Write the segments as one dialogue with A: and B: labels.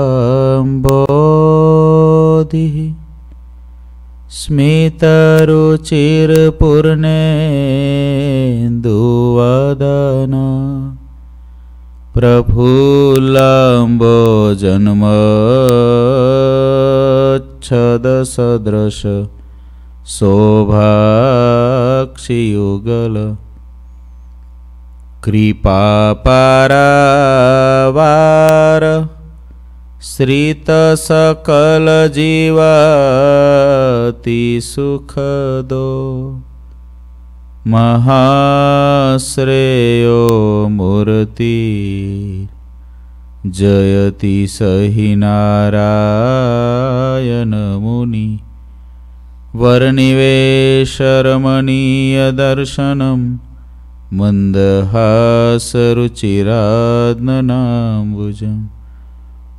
A: अम्बोधिः स्मितरुचिरपुर्णेन्दुवदन प्रफुल्लाम्बो जन्मच्छदसदृश शोभाक्षियुगल कृपापरवार सुखदो महाश्रेयो मूर्ति जयति सहि नारायणमुनि वरनिवेशरमणीयदर्शनं मन्दहासरुचिरात्नम्बुजम्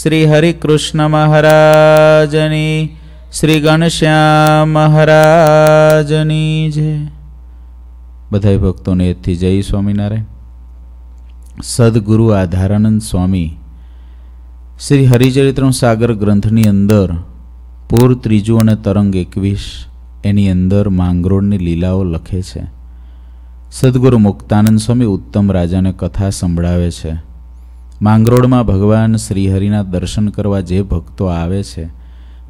A: શ્રી હરિકૃષ્ણ મહારાજની શ્રી ગણશ્યામ મહારાજની જય બધા ભક્તોને એથી જય સ્વામિનારાયણ સદગુરુ આધારાનંદ સ્વામી શ્રી હરિચરિત્રમ સાગર ગ્રંથની અંદર પૂર ત્રીજું અને તરંગ એકવીસ એની અંદર માંગરોળની લીલાઓ લખે છે સદગુરુ મુક્તાનંદ સ્વામી ઉત્તમ રાજાને કથા સંભળાવે છે માંગરોળમાં ભગવાન શ્રીહરિના દર્શન કરવા જે ભક્તો આવે છે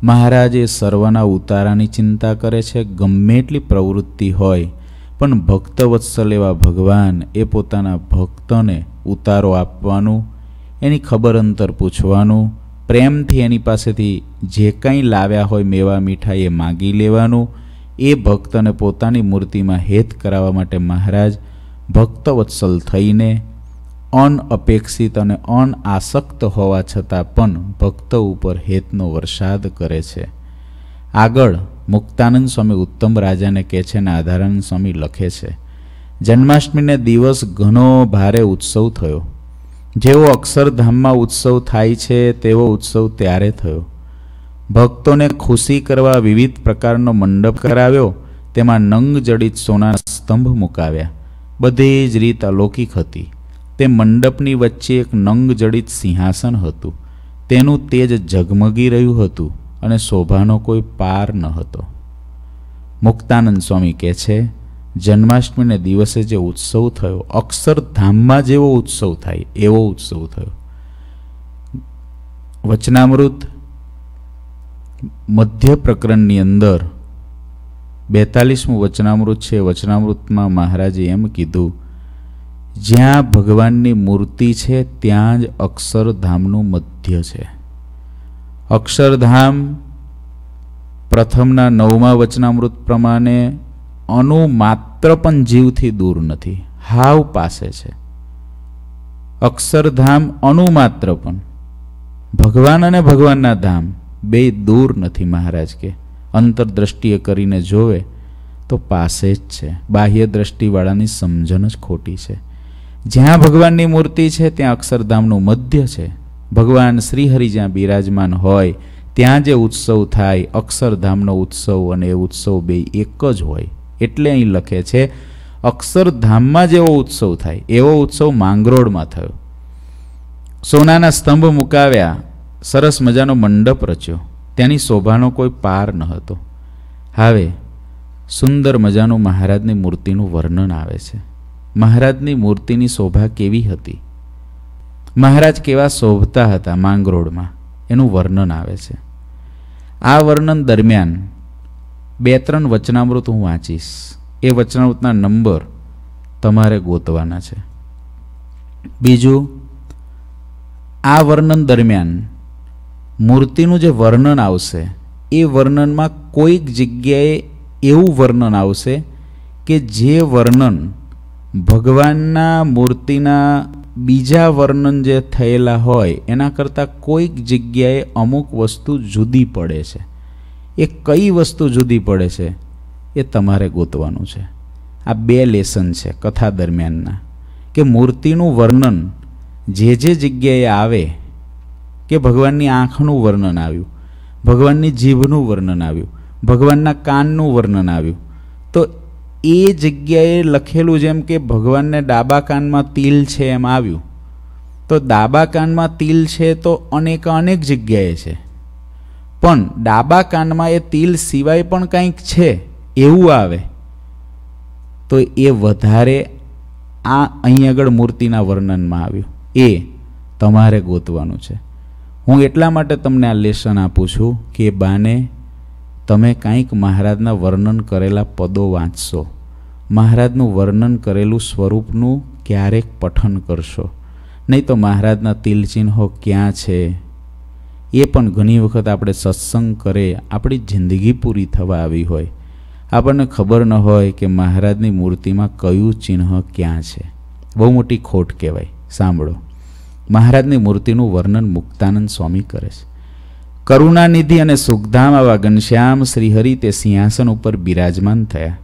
A: મહારાજ એ સર્વના ઉતારાની ચિંતા કરે છે ગમે એટલી પ્રવૃત્તિ હોય પણ ભક્તવત્સલ એવા ભગવાન એ પોતાના ભક્તને ઉતારો આપવાનું એની ખબર અંતર પૂછવાનું પ્રેમથી એની પાસેથી જે કંઈ લાવ્યા હોય મેવા મીઠાઈ એ માગી લેવાનું એ ભક્તને પોતાની મૂર્તિમાં હેત કરાવવા માટે મહારાજ ભક્તવત્સલ થઈને અનઅપેક્ષિત અને અનાસક્ત હોવા છતાં પણ ભક્ત ઉપર હેતનો વરસાદ કરે છે આગળ મુક્તાનંદ સ્વામી ઉત્તમ રાજાને કહે છે અને આધારાનંદ સ્વામી લખે છે જન્માષ્ટમીને દિવસ ઘણો ભારે ઉત્સવ થયો જેવો અક્ષરધામમાં ઉત્સવ થાય છે તેવો ઉત્સવ ત્યારે થયો ભક્તોને ખુશી કરવા વિવિધ પ્રકારનો મંડપ કરાવ્યો તેમાં નંગ જડિત સોના સ્તંભ મુકાવ્યા બધી જ રીત અલૌકિક હતી તે મંડપની વચ્ચે એક નંગ જડિત સિંહાસન હતું તેનું તેજ ઝગમગી રહ્યું હતું અને શોભાનો કોઈ પાર ન હતો મુક્તાનંદ સ્વામી કહે છે જન્માષ્ટમીને દિવસે જે ઉત્સવ થયો અક્ષરધામમાં જેવો ઉત્સવ થાય એવો ઉત્સવ થયો વચનામૃત મધ્ય પ્રકરણની અંદર બેતાલીસમું વચનામૃત છે વચનામૃતમાં મહારાજે એમ કીધું જ્યાં ભગવાનની મૂર્તિ છે ત્યાં જ અક્ષરધામનું મધ્ય છે અક્ષરધામ પ્રથમના નવમા વચનામૃત પ્રમાણે અનુ માત્ર પણ જીવથી દૂર નથી હાવ પાસે છે અક્ષરધામ અનુ માત્ર પણ ભગવાન અને ભગવાનના ધામ બે દૂર નથી મહારાજ કે અંતરદ્રષ્ટિએ કરીને જોવે તો પાસે જ છે બાહ્ય દ્રષ્ટિવાળાની સમજણ જ ખોટી છે જ્યાં ભગવાનની મૂર્તિ છે ત્યાં અક્ષરધામનું મધ્ય છે ભગવાન શ્રીહરિ જ્યાં બિરાજમાન હોય ત્યાં જે ઉત્સવ થાય અક્ષરધામનો ઉત્સવ અને એ ઉત્સવ બે એક જ હોય એટલે અહીં લખે છે અક્ષરધામમાં જેવો ઉત્સવ થાય એવો ઉત્સવ માંગરોળમાં થયો સોનાના સ્તંભ મુકાવ્યા સરસ મજાનો મંડપ રચ્યો તેની શોભાનો કોઈ પાર ન હતો હવે સુંદર મજાનું મહારાજની મૂર્તિનું વર્ણન આવે છે મહારાજની મૂર્તિની શોભા કેવી હતી મહારાજ કેવા શોભતા હતા માંગરોળમાં એનું વર્ણન આવે છે આ વર્ણન દરમિયાન બે ત્રણ વચનામૃત હું વાંચીશ એ વચનામૃતના નંબર તમારે ગોતવાના છે બીજું આ વર્ણન દરમિયાન મૂર્તિનું જે વર્ણન આવશે એ વર્ણનમાં કોઈક જગ્યાએ એવું વર્ણન આવશે કે જે વર્ણન ભગવાનના મૂર્તિના બીજા વર્ણન જે થયેલા હોય એના કરતાં કોઈક જગ્યાએ અમુક વસ્તુ જુદી પડે છે એ કઈ વસ્તુ જુદી પડે છે એ તમારે ગોતવાનું છે આ બે લેસન છે કથા દરમિયાનના કે મૂર્તિનું વર્ણન જે જે જગ્યાએ આવે કે ભગવાનની આંખનું વર્ણન આવ્યું ભગવાનની જીભનું વર્ણન આવ્યું ભગવાનના કાનનું વર્ણન આવ્યું એ જગ્યાએ લખેલું જેમ કે ભગવાનને ડાબા કાનમાં તિલ છે એમ આવ્યું તો ડાબા કાનમાં તિલ છે તો અનેક અનેક જગ્યાએ છે પણ ડાબા કાનમાં એ તિલ સિવાય પણ કંઈક છે એવું આવે તો એ વધારે આ અહીં આગળ મૂર્તિના વર્ણનમાં આવ્યું એ તમારે ગોતવાનું છે હું એટલા માટે તમને આ લેસન આપું છું કે બાને તમે કાંઈક મહારાજના વર્ણન કરેલા પદો વાંચશો મહારાજનું વર્ણન કરેલું સ્વરૂપનું ક્યારેક પઠન કરશો નહીં તો મહારાજના તિલચિહ્નો ક્યાં છે એ પણ ઘણી વખત આપણે સત્સંગ કરે આપણી જિંદગી પૂરી થવા આવી હોય આપણને ખબર ન હોય કે મહારાજની મૂર્તિમાં કયું ચિહ્ન ક્યાં છે બહુ મોટી ખોટ કહેવાય સાંભળો મહારાજની મૂર્તિનું વર્ણન મુક્તાનંદ સ્વામી કરે છે કરુણાનિધિ અને સુખધામ આવા ઘનશ્યામ શ્રીહરિ તે સિંહાસન ઉપર બિરાજમાન થયા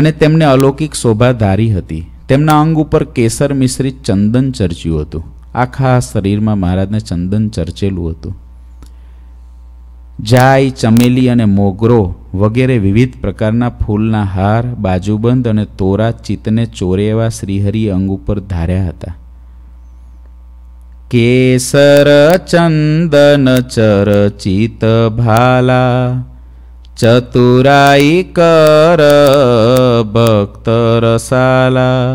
A: અને તેમને અલૌકિક શોભા ધારી હતી તેમના અંગ ઉપર કેસર મિશ્રિત ચંદન ચર્ચ્યું હતું આખા શરીરમાં મહારાજને ચંદન ચર્ચેલું હતું જાય ચમેલી અને મોગરો વગેરે વિવિધ પ્રકારના ફૂલના હાર બાજુબંધ અને તોરા ચિત્તને ચોરે એવા શ્રીહરિ અંગ ઉપર ધાર્યા હતા કેસર ચંદન ચરચિત ભાલા ચતુરાઈ કર ભક્ત રસાલા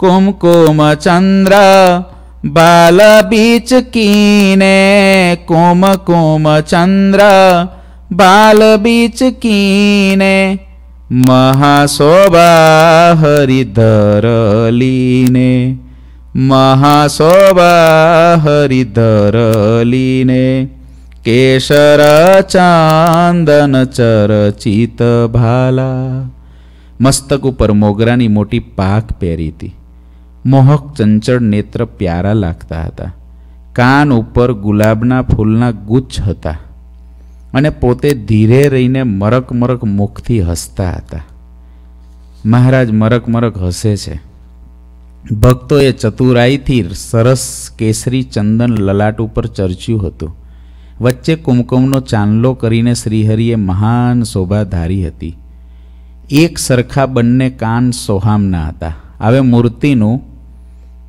A: કુમકુમ ચંદ્ર બાલ બીચ કીને કુમકુમ ચંદ્ર બાલ બીચ કીને મહાશોભા હરિધર લીને મહાશોભા હરિધરલીને કેશર ચાંદન ચરચિત ભાલા મસ્તક ઉપર મોગરાની મોટી પાક પહેરી હતી મોહક ચંચળ નેત્ર પ્યારા લાગતા હતા કાન ઉપર ગુલાબના ફૂલના ગુચ્છ હતા અને પોતે ધીરે રહીને મરક મરક મુખથી હસતા હતા મહારાજ મરક મરક હસે છે ભક્તોએ ચતુરાઈથી સરસ કેસરી ચંદન લલાટ ઉપર ચર્ચ્યું હતું વચ્ચે કુમકુમનો ચાંદલો કરીને શ્રીહરિએ મહાન શોભા ધારી હતી એક સરખા બંને કાન સોહામના હતા હવે મૂર્તિનું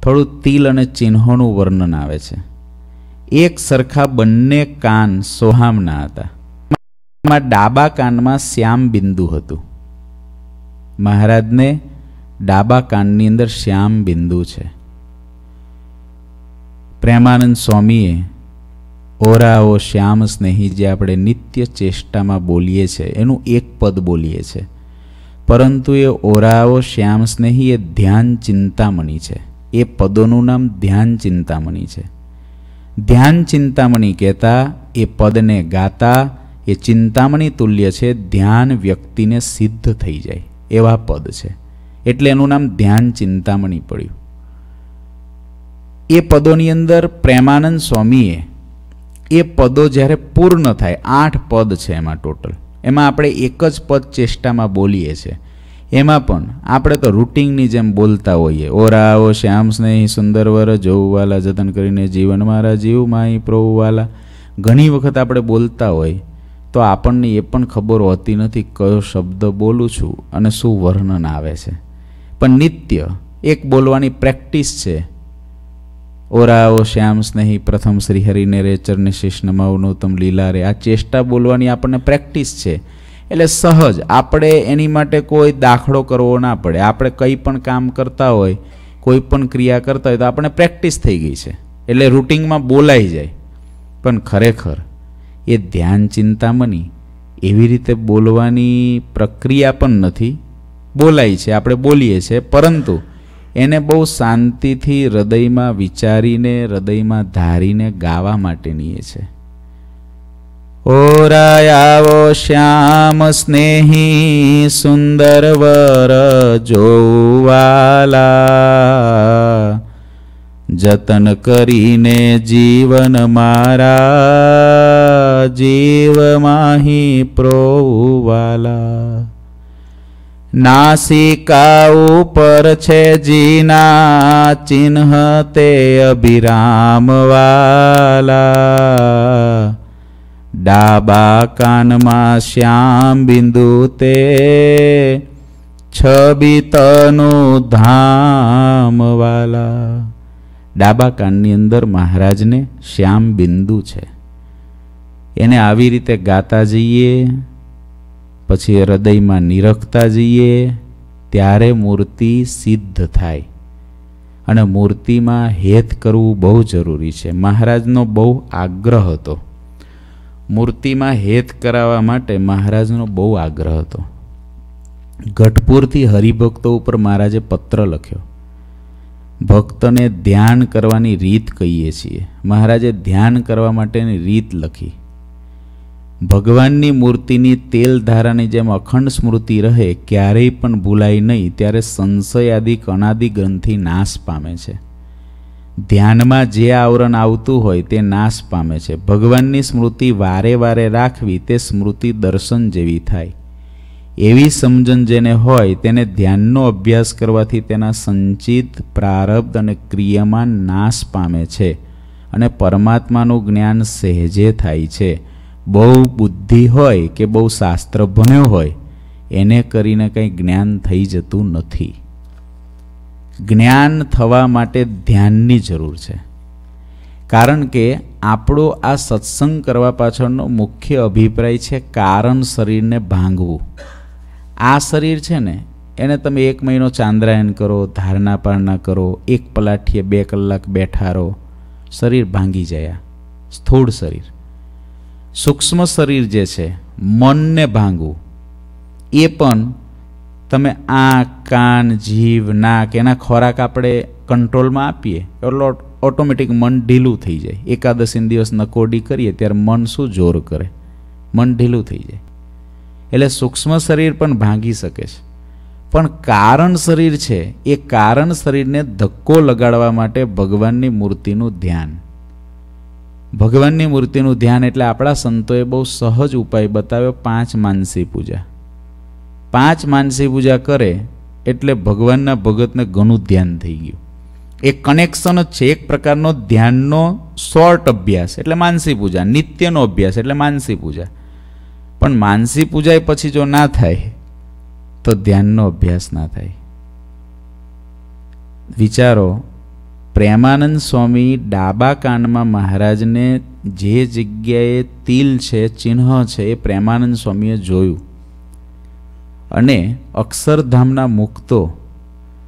A: થોડું તિલ અને ચિહ્નોનું વર્ણન આવે છે એક સરખા બંને કાન સોહામના હતા ડાબા કાનમાં શ્યામ બિંદુ હતું મહારાજને ડાબા કાનની અંદર શ્યામ બિંદુ છે પ્રેમાનંદ સ્વામીએ ઓરાઓ શ્યામ સ્નેહી જે આપણે નિત્ય ચેષ્ટામાં બોલીએ છીએ એનું એક પદ બોલીએ છીએ પરંતુ એ ઓરાઓ શ્યામ સ્નેહી એ ધ્યાન ચિંતામણી છે એ પદોનું નામ ધ્યાન ચિંતામણી છે ધ્યાન ચિંતામણી કહેતા એ પદને ગાતા એ ચિંતામણી તુલ્ય છે ધ્યાન વ્યક્તિને સિદ્ધ થઈ જાય એવા પદ છે એટલે એનું નામ ધ્યાન ચિંતામણી પડ્યું એ પદોની અંદર પ્રેમાનંદ સ્વામીએ એ પદો જ્યારે પૂર્ણ થાય આઠ પદ છે એમાં ટોટલ એમાં આપણે એક જ પદ ચેષ્ટામાં બોલીએ છીએ એમાં પણ આપણે તો રૂટિંગની જેમ બોલતા હોઈએ ઓરાઓ શ્યામ સ્નેહી સુંદર સુંદરવર જોવવાલા જતન કરીને જીવન મારા જીવ માઈ પ્રોવાલા ઘણી વખત આપણે બોલતા હોય તો આપણને એ પણ ખબર હોતી નથી કયો શબ્દ બોલું છું અને શું વર્ણન આવે છે પણ નિત્ય એક બોલવાની પ્રેક્ટિસ છે ઓરાઓ શ્યામ સ્નેહી પ્રથમ શ્રીહરિને રેચરને શિષ્ણ મૌનોત્તમ લીલા રે આ ચેષ્ટા બોલવાની આપણને પ્રેક્ટિસ છે એટલે સહજ આપણે એની માટે કોઈ દાખલો કરવો ના પડે આપણે કંઈ પણ કામ કરતા હોય કોઈ પણ ક્રિયા કરતા હોય તો આપણે પ્રેક્ટિસ થઈ ગઈ છે એટલે રૂટિનમાં બોલાઈ જાય પણ ખરેખર એ ધ્યાન ચિંતામની એવી રીતે બોલવાની પ્રક્રિયા પણ નથી બોલાય છે આપણે બોલીએ છીએ પરંતુ એને બહુ શાંતિથી હૃદયમાં વિચારીને હૃદયમાં ધારીને ગાવા માટેની એ છે ઓરાયાવો શ્યામ સ્નેહી સુંદર વર જોવાલા જતન કરીને જીવન મારા જીવ માહી પ્રોવાલા નાસિકા ઉપર છે જીના ચિહ્ન તે અભિરામવાલા ડાબા કાનમાં શ્યામ બિંદુ તે છબી તનું ધામવાલા ડાબા કાનની અંદર મહારાજને શ્યામ બિંદુ છે એને આવી રીતે ગાતા જઈએ પછી હૃદયમાં નિરખતા જઈએ ત્યારે મૂર્તિ સિદ્ધ થાય અને મૂર્તિમાં હેત કરવું બહુ જરૂરી છે મહારાજનો બહુ આગ્રહ હતો મૂર્તિમાં હેત કરાવવા માટે મહારાજનો બહુ આગ્રહ હતો ઘટપુરથી હરિભક્તો ઉપર મહારાજે પત્ર લખ્યો ભક્તને ધ્યાન કરવાની રીત કહીએ છીએ મહારાજે ધ્યાન કરવા માટેની રીત લખી ભગવાનની મૂર્તિની તેલ ધારાની જેમ અખંડ સ્મૃતિ રહે ક્યારેય પણ ભૂલાય નહીં ત્યારે સંશય આદિ કણાદિ ગ્રંથિ નાશ પામે છે ધ્યાનમાં જે આવરણ આવતું હોય તે નાશ પામે છે ભગવાનની સ્મૃતિ વારે વારે રાખવી તે સ્મૃતિ દર્શન જેવી થાય એવી સમજણ જેને હોય તેને ધ્યાનનો અભ્યાસ કરવાથી તેના સંચિત પ્રારબ્ધ અને ક્રિયામાં નાશ પામે છે અને પરમાત્માનું જ્ઞાન સહેજે થાય છે બહુ બુદ્ધિ હોય કે બહુ શાસ્ત્ર ભણ્યો હોય એને કરીને કંઈ જ્ઞાન થઈ જતું નથી જ્ઞાન થવા માટે ધ્યાનની જરૂર છે કારણ કે આપણો આ સત્સંગ કરવા પાછળનો મુખ્ય અભિપ્રાય છે કારણ શરીરને ભાંગવું આ શરીર છે ને એને તમે એક મહિનો ચાંદ્રાયન કરો ધારણા પારણા કરો એક પલાઠીએ બે કલાક બેઠા રહો શરીર ભાંગી જાય સ્થૂળ શરીર સૂક્ષ્મ શરીર જે છે મનને ભાંગવું એ પણ તમે આંખ કાન જીભ નાક એના ખોરાક આપણે કંટ્રોલમાં આપીએ એટલે ઓટોમેટિક મન ઢીલું થઈ જાય એકાદશીને દિવસ નકોડી કરીએ ત્યારે મન શું જોર કરે મન ઢીલું થઈ જાય એટલે સૂક્ષ્મ શરીર પણ ભાંગી શકે છે પણ કારણ શરીર છે એ કારણ શરીરને ધક્કો લગાડવા માટે ભગવાનની મૂર્તિનું ધ્યાન ભગવાનની મૂર્તિનું ધ્યાન એટલે આપણા સંતોએ બહુ સહજ ઉપાય બતાવ્યો પાંચ માનસી પૂજા પાંચ માનસી પૂજા કરે એટલે ભગવાનના ભગતને ઘણું ધ્યાન થઈ ગયું એ કનેક્શન જ છે એક પ્રકારનો ધ્યાનનો શોર્ટ અભ્યાસ એટલે માનસી પૂજા નિત્યનો અભ્યાસ એટલે માનસી પૂજા પણ માનસી પૂજા પછી જો ના થાય તો ધ્યાનનો અભ્યાસ ના થાય વિચારો પ્રેમાનંદ સ્વામી ડાબા કાનમાં મહારાજને જે જગ્યાએ તિલ છે ચિહ્ન છે એ પ્રેમાનંદ સ્વામીએ જોયું અને અક્ષરધામના મુક્તો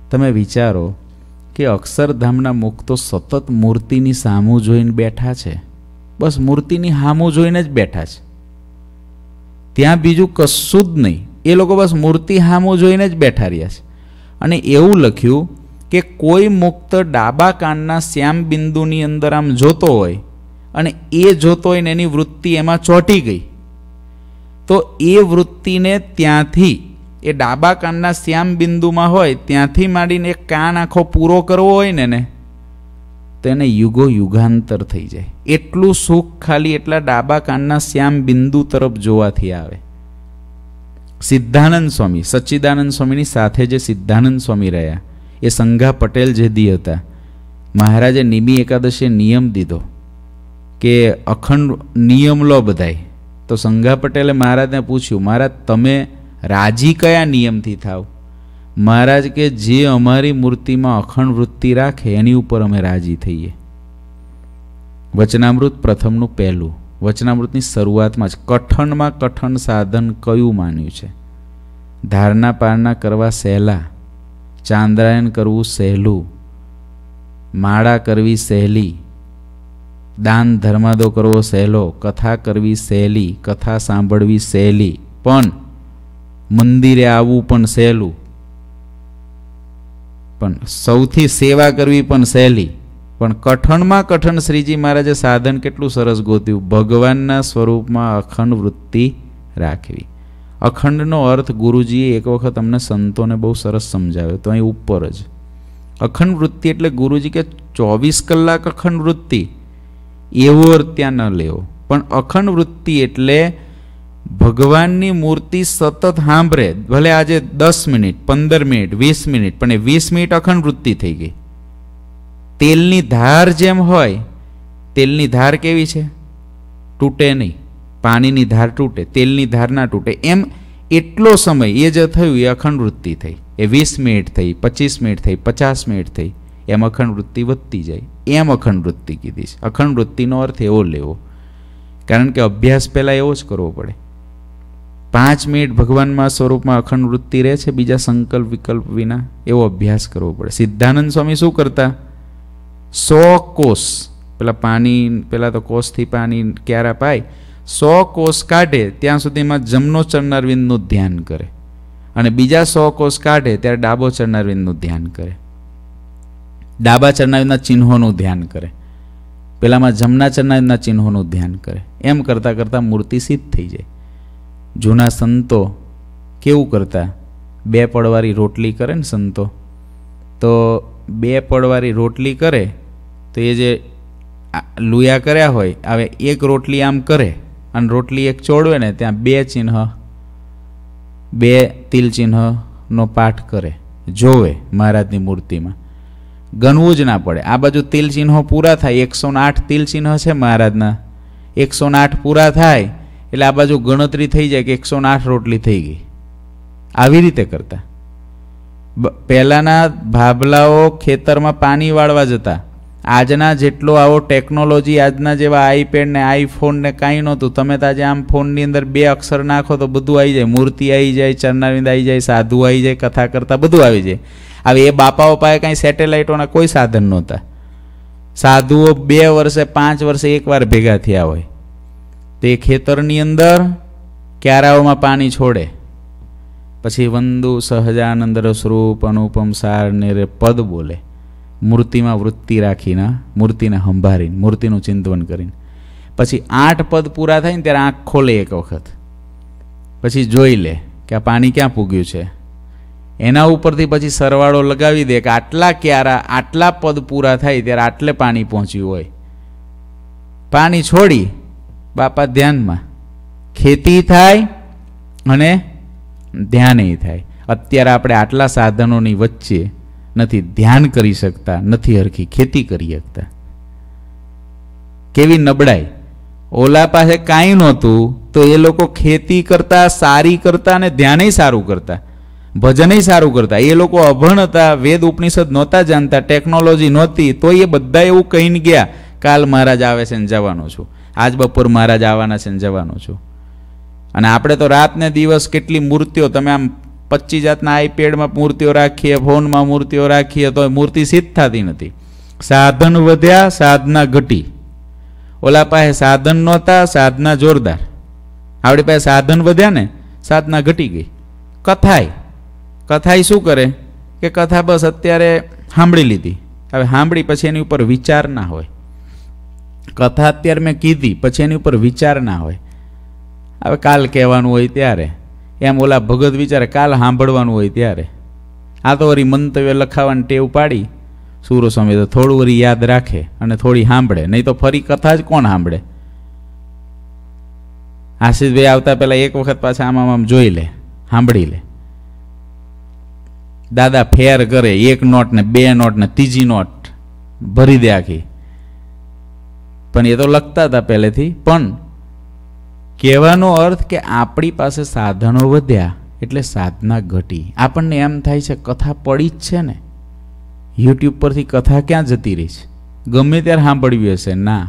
A: તમે વિચારો કે અક્ષરધામના મુક્તો સતત મૂર્તિની સામું જોઈને બેઠા છે બસ મૂર્તિની સામું જોઈને જ બેઠા છે ત્યાં બીજું કશું જ નહીં એ લોકો બસ મૂર્તિ સામું જોઈને જ બેઠા રહ્યા છે અને એવું લખ્યું કે કોઈ મુક્ત ડાબા કાનના શ્યામ બિંદુની અંદર આમ જોતો હોય અને એ જોતો હોય ને એની વૃત્તિ એમાં ચોંટી ગઈ તો એ વૃત્તિને ત્યાંથી એ ડાબા કાનના શ્યામ બિંદુમાં હોય ત્યાંથી માંડીને કાન આખો પૂરો કરવો હોય ને ને તેને યુગો યુગાંતર થઈ જાય એટલું સુખ ખાલી એટલા ડાબા કાનના શ્યામ બિંદુ તરફ જોવાથી આવે સિદ્ધાનંદ સ્વામી સચ્ચિદાનંદ સ્વામીની સાથે જે સિદ્ધાનંદ સ્વામી રહ્યા એ સંઘા પટેલ જેદી હતા મહારાજે નિમી એકાદશીએ નિયમ દીધો કે અખંડ નિયમ લો બધાય તો સંઘા પટેલે મહારાજને પૂછ્યું મહારાજ તમે રાજી કયા નિયમથી થાવ મહારાજ કે જે અમારી મૂર્તિમાં અખંડ વૃત્તિ રાખે એની ઉપર અમે રાજી થઈએ વચનામૃત પ્રથમનું પહેલું વચનામૃતની શરૂઆતમાં જ કઠણમાં કઠણ સાધન કયું માન્યું છે ધારણા પારણા કરવા સહેલા ચાંદ્રાયન કરવું સહેલું માળા કરવી સહેલી દાન ધર્માદો કરવો સહેલો કથા કરવી સહેલી કથા સાંભળવી સહેલી પણ મંદિરે આવવું પણ સહેલું પણ સૌથી સેવા કરવી પણ સહેલી પણ કઠણમાં કઠણ શ્રીજી મહારાજે સાધન કેટલું સરસ ગોત્યું ભગવાનના સ્વરૂપમાં અખંડ વૃત્તિ રાખવી અખંડનો અર્થ ગુરુજીએ એક વખત અમને સંતોને બહુ સરસ સમજાવ્યો તો અહીં ઉપર જ અખંડ વૃત્તિ એટલે ગુરુજી કે ચોવીસ કલાક અખંડ વૃત્તિ એવો અર્થ ત્યાં ન લેવો પણ અખંડ વૃત્તિ એટલે ભગવાનની મૂર્તિ સતત સાંભળે ભલે આજે દસ મિનિટ પંદર મિનિટ વીસ મિનિટ પણ એ વીસ મિનિટ અખંડ વૃત્તિ થઈ ગઈ તેલની ધાર જેમ હોય તેલની ધાર કેવી છે તૂટે નહીં પાણીની ધાર તૂટે તેલની ધાર ના તૂટે એમ એટલો સમય એ જે થયું એ અખંડ વૃત્તિ થઈ એ વીસ મિનિટ થઈ પચીસ મિનિટ થઈ પચાસ મિનિટ થઈ એમ અખંડ વૃત્તિ વધતી જાય એમ અખંડ વૃત્તિ કીધી છે અખંડ વૃત્તિનો અર્થ એવો લેવો કારણ કે અભ્યાસ પહેલાં એવો જ કરવો પડે પાંચ મિનિટ ભગવાનમાં સ્વરૂપમાં અખંડ વૃત્તિ રહે છે બીજા સંકલ્પ વિકલ્પ વિના એવો અભ્યાસ કરવો પડે સિદ્ધાનંદ સ્વામી શું કરતા સો કોષ પેલા પાણી પેલા તો કોષથી પાણી ક્યારે પાય સો કોષ કાઢે ત્યાં સુધીમાં જમનો ચરનારવિંદનું ધ્યાન કરે અને બીજા સો કોષ કાઢે ત્યારે ડાબો ચરનારવિંદનું ધ્યાન કરે ડાબા ચરનાવિંદના ચિહ્નોનું ધ્યાન કરે પહેલાંમાં જમના ચરનાવિંદના ચિહ્નોનું ધ્યાન કરે એમ કરતાં કરતાં મૂર્તિ સિદ્ધ થઈ જાય જૂના સંતો કેવું કરતા બે પડવારી રોટલી કરે ને સંતો તો બે પડવારી રોટલી કરે તો એ જે લુયા કર્યા હોય હવે એક રોટલી આમ કરે અને રોટલી એક ચોળવે ને ત્યાં બે ચિહ્ન બે તિલ ચિહ્નનો પાઠ કરે જોવે મહારાજની મૂર્તિમાં ગણવું જ ના પડે આ બાજુ તિલ ચિહ્નો પૂરા થાય એકસો આઠ તિલ ચિહ્ન છે મહારાજના એકસો આઠ પૂરા થાય એટલે આ બાજુ ગણતરી થઈ જાય કે એકસો આઠ રોટલી થઈ ગઈ આવી રીતે કરતા પહેલાંના ભાભલાઓ ખેતરમાં પાણી વાળવા જતા આજના જેટલો આવો ટેકનોલોજી આજના જેવા આઈપેડ ને આઈફોન ને કાંઈ નહોતું તમે તાજે આમ ફોનની અંદર બે અક્ષર નાખો તો બધું આવી જાય મૂર્તિ આવી જાય ચરનાવિંદ આવી જાય સાધુ આવી જાય કથા કરતા બધું આવી જાય હવે એ બાપાઓ પાસે કાંઈ સેટેલાઇટોના કોઈ સાધન નહોતા સાધુઓ બે વર્ષે પાંચ વર્ષે એકવાર ભેગા થયા હોય તે ખેતરની અંદર ક્યારાઓમાં પાણી છોડે પછી વંદુ સહજાનંદ સ્વરૂપ અનુપમ સાર ને પદ બોલે મૂર્તિમાં વૃત્તિ રાખીને મૂર્તિને સંભાળીને મૂર્તિનું ચિંતવન કરીને પછી આઠ પદ પૂરા થાય ને ત્યારે આંખ ખોલે એક વખત પછી જોઈ લે કે આ પાણી ક્યાં પૂગ્યું છે એના ઉપરથી પછી સરવાળો લગાવી દે કે આટલા ક્યારા આટલા પદ પૂરા થાય ત્યારે આટલે પાણી પહોંચ્યું હોય પાણી છોડી બાપા ધ્યાનમાં ખેતી થાય અને ધ્યાન એ થાય અત્યારે આપણે આટલા સાધનોની વચ્ચે નથી ધ્યાન કરી શકતા નથી હરખી ખેતી કરી શકતા કેવી નબળાઈ ઓલા પાસે કાંઈ નહોતું તો એ લોકો ખેતી કરતા સારી કરતા અને ધ્યાને સારું કરતા ભજનય સારું કરતા એ લોકો અભણ હતા વેદ ઉપનિષદ નહોતા જાણતા ટેકનોલોજી નહોતી તો એ બધા એવું કહીને ગયા કાલ મહારાજ આવે છે ને જવાનો છું આજ બપોર મહારાજ આવવાના છે ને જવાનો છું અને આપણે તો રાતને દિવસ કેટલી મૂર્તિઓ તમે આમ પચીસ જાતના આઈપેડમાં મૂર્તિઓ રાખીએ ફોનમાં મૂર્તિઓ રાખીએ તો મૂર્તિ સિદ્ધ થતી નથી સાધન વધ્યા સાધના ઘટી ઓલા પાસે સાધન નહોતા સાધના જોરદાર આપણી પાસે સાધન વધ્યા ને સાધના ઘટી ગઈ કથાય કથાય શું કરે કે કથા બસ અત્યારે સાંભળી લીધી હવે સાંભળી પછી એની ઉપર વિચાર ના હોય કથા અત્યારે મેં કીધી પછી એની ઉપર વિચાર ના હોય હવે કાલ કહેવાનું હોય ત્યારે એમ ઓલા ભગત વિચારે કાલ સાંભળવાનું હોય ત્યારે આ તો વરી મંતવ્ય લખાવાની ટેવ પાડી સૂરો તો થોડું વરી યાદ રાખે અને થોડી સાંભળે નહીં તો ફરી કથા જ કોણ સાંભળે આશીષભાઈ આવતા પહેલાં એક વખત પાછા આમ આમ જોઈ લે સાંભળી લે દાદા ફેર કરે એક નોટ ને બે નોટ ને ત્રીજી નોટ ભરી દે આખી પણ એ તો લખતા હતા પહેલેથી પણ કહેવાનો અર્થ કે આપણી પાસે સાધનો વધ્યા એટલે સાધના ઘટી આપણને એમ થાય છે કથા પડી જ છે ને યુટ્યુબ પરથી કથા ક્યાં જતી રહી છે ગમે ત્યારે સાંભળવી હશે ના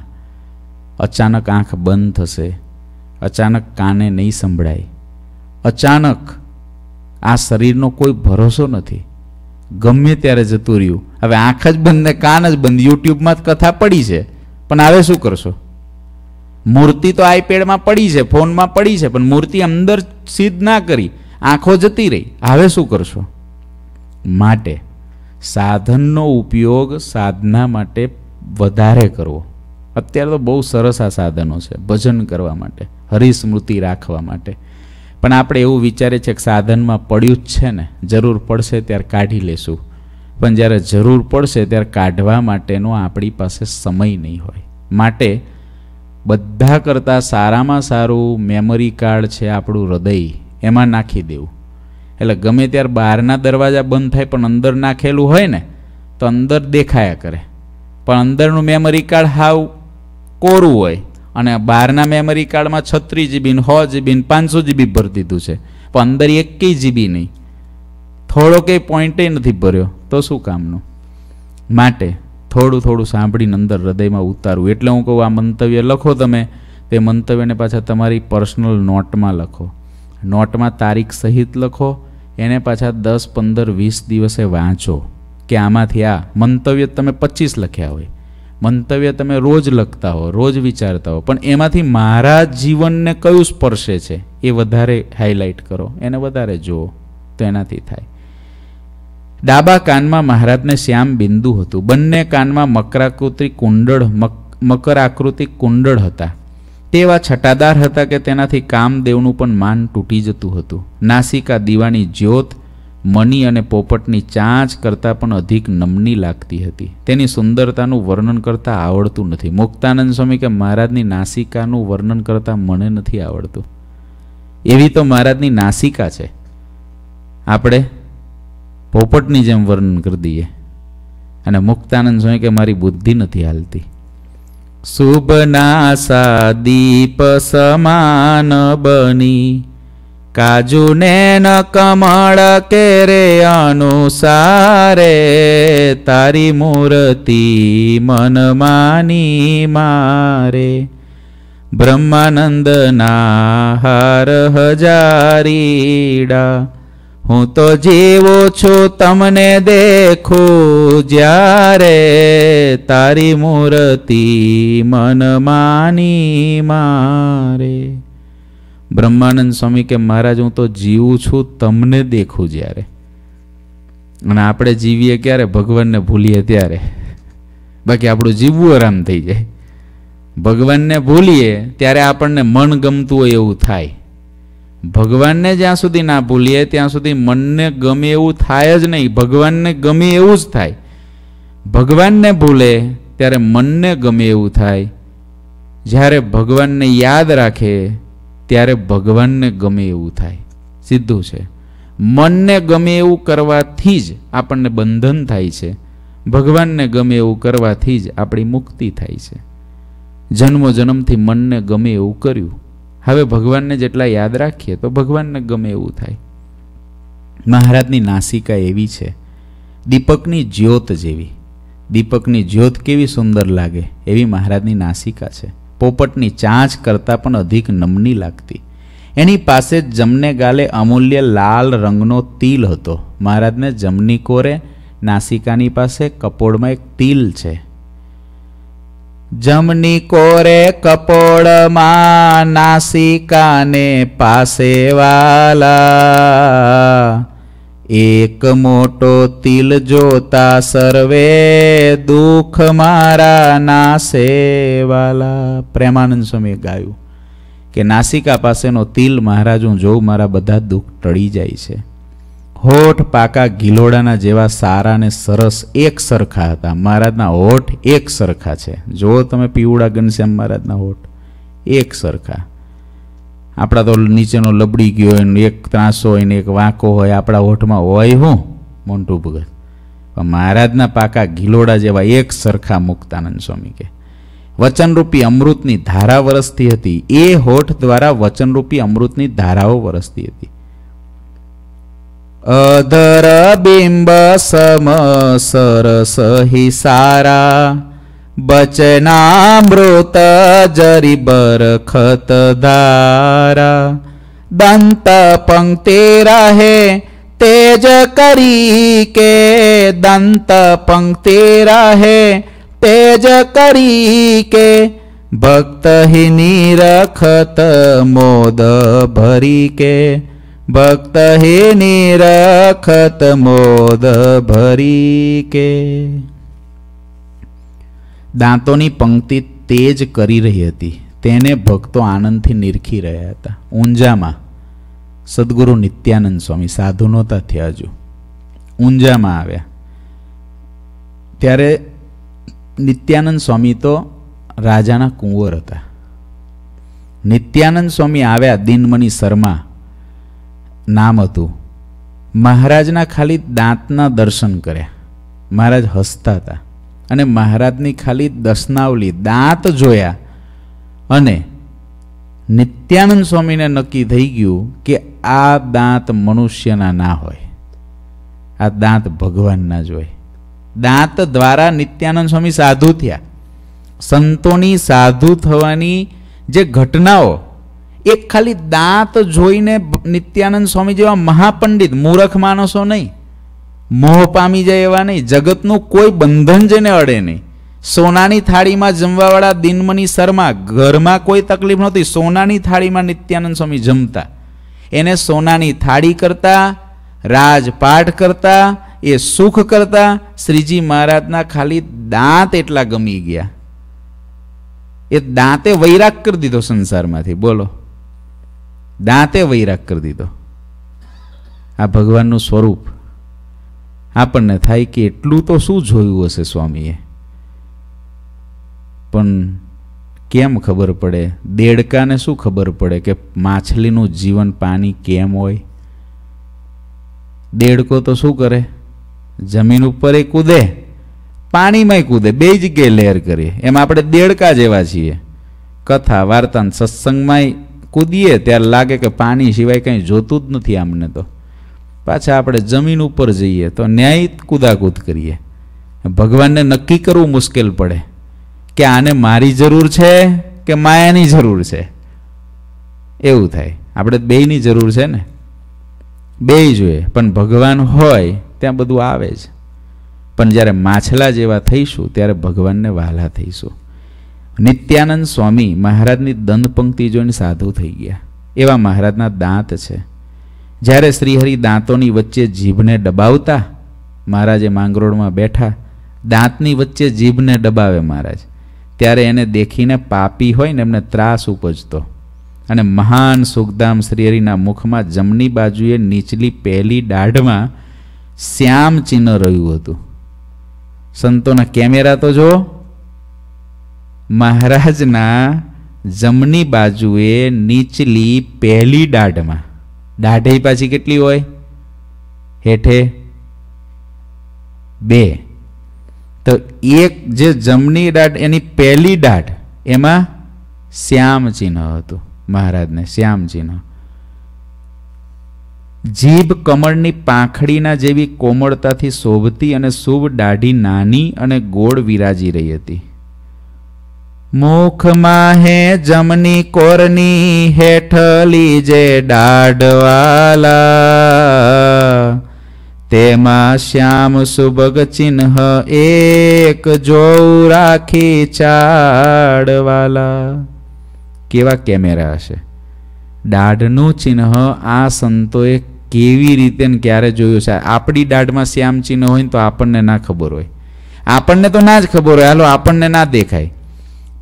A: અચાનક આંખ બંધ થશે અચાનક કાને નહીં સંભળાય અચાનક આ શરીરનો કોઈ ભરોસો નથી ગમે ત્યારે જતું રહ્યું હવે આંખ જ બંધ ને કાન જ બંધ યુટ્યુબમાં જ કથા પડી છે પણ હવે શું કરશો મૂર્તિ તો આઈપેડમાં પડી છે ફોનમાં પડી છે પણ મૂર્તિ અંદર સિદ્ધ ના કરી આંખો જતી રહી હવે શું કરશો માટે સાધનનો ઉપયોગ સાધના માટે વધારે કરવો અત્યારે તો બહુ સરસ આ સાધનો છે ભજન કરવા માટે હરિસ્મૃતિ રાખવા માટે પણ આપણે એવું વિચારીએ છીએ કે સાધનમાં પડ્યું જ છે ને જરૂર પડશે ત્યારે કાઢી લેશું પણ જ્યારે જરૂર પડશે ત્યારે કાઢવા માટેનો આપણી પાસે સમય નહીં હોય માટે બધા કરતાં સારામાં સારું મેમરી કાર્ડ છે આપણું હૃદય એમાં નાખી દેવું એટલે ગમે ત્યારે બહારના દરવાજા બંધ થાય પણ અંદર નાખેલું હોય ને તો અંદર દેખાયા કરે પણ અંદરનું મેમરી કાર્ડ હાવ કોરું હોય અને બહારના મેમરી કાર્ડમાં છત્રીસ જીબી સો જીબી પાંચસો જીબી ભરી દીધું છે પણ અંદર એકેય જીબી નહીં થોડો કંઈ પોઈન્ટે નથી ભર્યો તો શું કામનું માટે થોડું થોડું સાંભળીને અંદર હૃદયમાં ઉતારવું એટલે હું કહું આ મંતવ્ય લખો તમે તે મંતવ્યને પાછા તમારી પર્સનલ નોટમાં લખો નોટમાં તારીખ સહિત લખો એને પાછા દસ પંદર વીસ દિવસે વાંચો કે આમાંથી આ મંતવ્ય તમે પચીસ લખ્યા હોય મંતવ્ય તમે રોજ લખતા હો રોજ વિચારતા હો પણ એમાંથી મારા જીવનને કયું સ્પર્શે છે એ વધારે હાઇલાઇટ કરો એને વધારે જુઓ તો એનાથી થાય ડાબા કાનમાં મહારાજને શ્યામ બિંદુ હતું બંને કાનમાં મકરાકૃતિ કુંડળ મકર આકૃતિ કુંડળ હતા તેવા છટાદાર હતા કે તેનાથી કામદેવનું પણ માન તૂટી જતું હતું નાસિકા દીવાની જ્યોત મની અને પોપટની ચાંચ કરતાં પણ અધિક નમની લાગતી હતી તેની સુંદરતાનું વર્ણન કરતાં આવડતું નથી મુક્તાનંદ સ્વામી કે મહારાજની નાસિકાનું વર્ણન કરતાં મને નથી આવડતું એવી તો મહારાજની નાસિકા છે આપણે પોપટની જેમ વર્ણન કરી દઈએ અને મુક્તાનંદ સ્વામી કે મારી બુદ્ધિ નથી હાલતી સુબનાસા દીપ સમાન બની કાજુને ન કમળ કેરે અનુસારે તારી મૂર્તિ મન માની મારે બ્રહ્માનંદના હાર હજારીડા હું તો જીવો છું તમને દેખો જ્યારે તારી મૂર્તિ મન માની મારે બ્રહ્માનંદ સ્વામી કે મહારાજ હું તો જીવું છું તમને દેખું જ્યારે અને આપણે જીવીએ ક્યારે ભગવાનને ભૂલીએ ત્યારે બાકી આપણું જીવવું આરામ થઈ જાય ભગવાનને ભૂલીએ ત્યારે આપણને મન ગમતું હોય એવું થાય ભગવાનને જ્યાં સુધી ના ભૂલીએ ત્યાં સુધી મનને ગમે એવું થાય જ નહીં ભગવાનને ગમે એવું જ થાય ભગવાનને ભૂલે ત્યારે મનને ગમે એવું થાય જ્યારે ભગવાનને યાદ રાખે ત્યારે ભગવાનને ગમે એવું થાય સીધું છે મનને ગમે એવું કરવાથી જ આપણને બંધન થાય છે ભગવાનને ગમે એવું કરવાથી જ આપણી મુક્તિ થાય છે જન્મ જન્મથી મનને ગમે એવું કર્યું હવે ભગવાનને જેટલા યાદ રાખીએ તો ભગવાનને ગમે એવું થાય મહારાજની નાસિકા એવી છે દીપકની જ્યોત જેવી દીપકની જ્યોત કેવી સુંદર લાગે એવી મહારાજની નાસિકા છે પોપટની ચાંચ કરતાં પણ અધિક નમની લાગતી એની પાસે જમને ગાલે અમૂલ્ય લાલ રંગનો તિલ હતો મહારાજને જમની કોરે નાસિકાની પાસે કપોળમાં એક તિલ છે જમની કોરે કપોળમાં નાસિકાને પાસે વાલા એક મોટો તિલ જોતા સર્વે દુઃખ મારા નાસે વાલા પ્રેમાનંદ સ્વામીએ ગાયું કે નાસિકા પાસેનો તિલ મહારાજ હું જોઉં મારા બધા દુઃખ ટળી જાય છે હોઠ પાકા ગિલોડાના જેવા સારા ને સરસ એક સરખા હતા મહારાજના હોઠ એક સરખા છે જો તમે પીવડા ઘનશ્યામ મહારાજના હોઠ એક સરખા આપણા તો નીચેનો લબડી ગયો હોય ને એક ત્રાસો હોય ને એક વાંકો હોય આપણા હોઠમાં હોય હું મોન્ટુ ભગત પણ મહારાજના પાકા ગિલોડા જેવા એક સરખા મુક્તાનંદ સ્વામી કે વચનરૂપી અમૃતની ધારા વરસતી હતી એ હોઠ દ્વારા વચનરૂપી અમૃતની ધારાઓ વરસતી હતી અધર બિંબ સમ સરસ હિસારા બચનામૃત જરી બરખત ધારા દંત પંક્તિ રહે તેજ કરી કે દંત પંક્તિ રહે તેજ કરી કે ભક્ત હિ નિરખત મોદ ભરી કે ભક્ત હે નિરખત મોદ ભરી કે દાંતોની પંક્તિ તેજ કરી રહી હતી તેને ભક્તો આનંદથી નિરખી રહ્યા હતા ઊંઝામાં સદગુરુ નિત્યાનંદ સ્વામી સાધુ નહોતા થયા હજુ ઊંઝામાં આવ્યા ત્યારે નિત્યાનંદ સ્વામી તો રાજાના કુંવર હતા નિત્યાનંદ સ્વામી આવ્યા દિનમણી શર્મા નામ હતું મહારાજના ખાલી દાંતના દર્શન કર્યા મહારાજ હસતા હતા અને મહારાજની ખાલી દસનાવલી દાંત જોયા અને નિત્યાનંદ સ્વામીને નક્કી થઈ ગયું કે આ દાંત મનુષ્યના ના હોય આ દાંત ભગવાનના જ હોય દાંત દ્વારા નિત્યાનંદ સ્વામી સાધુ થયા સંતોની સાધુ થવાની જે ઘટનાઓ એક ખાલી દાંત જોઈને નિત્યાનંદ સ્વામી જેવા મહાપંડિત મૂરખ માણસો નહીં મોહ પામી જાય એવા નહીં જગતનું કોઈ બંધન જેને અડે નહીં સોનાની થાળીમાં જમવાવાળા દિનમની શર્મા ઘરમાં કોઈ તકલીફ નહોતી સોનાની થાળીમાં નિત્યાનંદ સ્વામી જમતા એને સોનાની થાળી કરતા રાજપાઠ કરતા એ સુખ કરતા શ્રીજી મહારાજના ખાલી દાંત એટલા ગમી ગયા એ દાંતે વૈરાગ કરી દીધો સંસારમાંથી બોલો દાંતે વૈરાગ કરી દીધો આ ભગવાનનું સ્વરૂપ આપણને થાય કે એટલું તો શું જોયું હશે સ્વામીએ પણ કેમ ખબર પડે દેડકાને શું ખબર પડે કે માછલીનું જીવન પાણી કેમ હોય દેડકો તો શું કરે જમીન ઉપર એ કૂદે પાણીમાંય કૂદે બે જગ્યાએ લહેર કરીએ એમ આપણે દેડકા જેવા છીએ કથા વાર્તા સત્સંગમાંય કૂદીએ ત્યારે લાગે કે પાણી સિવાય કંઈ જોતું જ નથી આમને તો પાછા આપણે જમીન ઉપર જઈએ તો ન્યાયિત કૂદાકૂદ કરીએ ભગવાનને નક્કી કરવું મુશ્કેલ પડે કે આને મારી જરૂર છે કે માયાની જરૂર છે એવું થાય આપણે બેયની જરૂર છે ને બેય જોઈએ પણ ભગવાન હોય ત્યાં બધું આવે જ પણ જ્યારે માછલા જેવા થઈશું ત્યારે ભગવાનને વહાલા થઈશું નિત્યાનંદ સ્વામી મહારાજની દંડ પંક્તિ જોઈને સાધુ થઈ ગયા એવા મહારાજના દાંત છે જ્યારે શ્રીહરિ દાંતોની વચ્ચે જીભને દબાવતા મહારાજે માંગરોળમાં બેઠા દાંતની વચ્ચે જીભને દબાવે મહારાજ ત્યારે એને દેખીને પાપી હોય ને એમને ત્રાસ ઉપજતો અને મહાન સુખધામ શ્રીહરિના મુખમાં જમણી બાજુએ નીચલી પહેલી દાઢમાં શ્યામ ચિહ્ન રહ્યું હતું સંતોના કેમેરા તો જુઓ મહારાજના જમણી બાજુએ નીચલી પહેલી દાઢમાં દાઢે પાછી કેટલી હોય હેઠે બે તો એક જે જમણી દાઢ એની પહેલી દાઢ એમાં શ્યામ ચિહ્ન હતું મહારાજને શ્યામ ચિહ્ન જીભ કમળની પાંખડીના જેવી કોમળતાથી શોભતી અને શુભ દાઢી નાની અને ગોળ વિરાજી રહી હતી મુખમાં હે જમની કોરની હેઠલી જે ડાઢવાલા તેમાં શ્યામ સુભગ ચિહ્ન એક જોઉં રાખી ચાડવાલા કેવા કેમેરા હશે દાઢનું ચિહ્ન આ સંતોએ કેવી રીતે ને ક્યારે જોયું છે આપણી દાઢમાં શ્યામ ચિહ્ન હોય ને તો આપણને ના ખબર હોય આપણને તો ના જ ખબર હોય હાલો આપણને ના દેખાય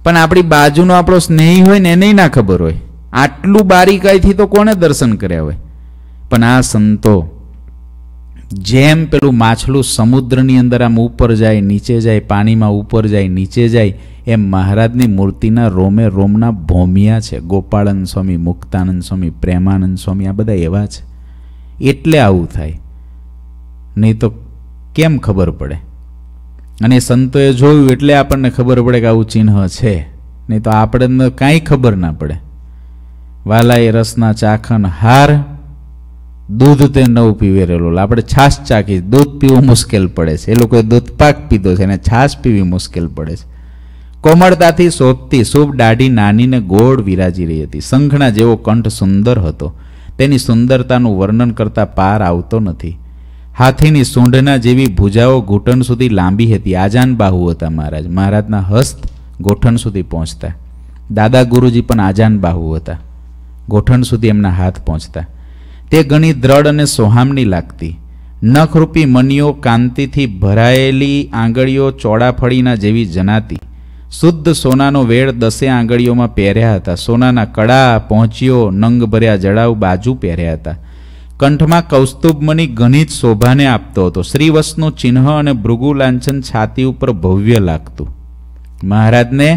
A: પણ આપણી બાજુનો આપણો સ્નેહી હોય ને એને ના ખબર હોય આટલું બારીકાઈથી તો કોને દર્શન કર્યા હોય પણ આ સંતો જેમ પેલું માછલું સમુદ્રની અંદર આમ ઉપર જાય નીચે જાય પાણીમાં ઉપર જાય નીચે જાય એમ મહારાજની મૂર્તિના રોમે રોમના ભોમિયા છે ગોપાળન સ્વામી મુક્તાનંદ સ્વામી પ્રેમાનંદ સ્વામી આ બધા એવા છે એટલે આવું થાય નહીં તો કેમ ખબર પડે અને સંતોએ જોયું એટલે આપણને ખબર પડે કે આવું ચિહ્ન છે નહીં તો આપણને કાંઈ ખબર ના પડે વાલાએ રસના ચાખન હાર દૂધ તે નવ પીવેરેલો આપણે છાશ ચાખી દૂધ પીવું મુશ્કેલ પડે છે એ લોકોએ દૂધ પાક પીધો છે અને છાશ પીવી મુશ્કેલ પડે છે કોમળતાથી શોભતી શુભ દાઢી નાનીને ગોળ વિરાજી રહી હતી સંઘણા જેવો કંઠ સુંદર હતો તેની સુંદરતાનું વર્ણન કરતા પાર આવતો નથી હાથીની સૂંઢના જેવી ભૂજાઓ ઘૂંટણ સુધી લાંબી હતી આજાન બાહુ હતા મહારાજ મહારાજના હસ્ત ગોઠણ સુધી પહોંચતા દાદા ગુરુજી પણ આજાન બાહુ હતા ગોઠણ સુધી એમના હાથ પહોંચતા તે ઘણી દ્રઢ અને સોહામણી લાગતી નખરૂપી મનીઓ કાંતિથી ભરાયેલી આંગળીઓ ચોડાફળીના જેવી જનાતી શુદ્ધ સોનાનો વેળ દસે આંગળીઓમાં પહેર્યા હતા સોનાના કડા પહોંચ્યો નંગ ભર્યા જડાવ બાજુ પહેર્યા હતા કંઠમાં કૌસ્તુભમની ઘણી જ શોભાને આપતો હતો શ્રીવસનું ચિહ્ન અને ભૃગુ લાંછન છાતી ઉપર ભવ્ય લાગતું મહારાજને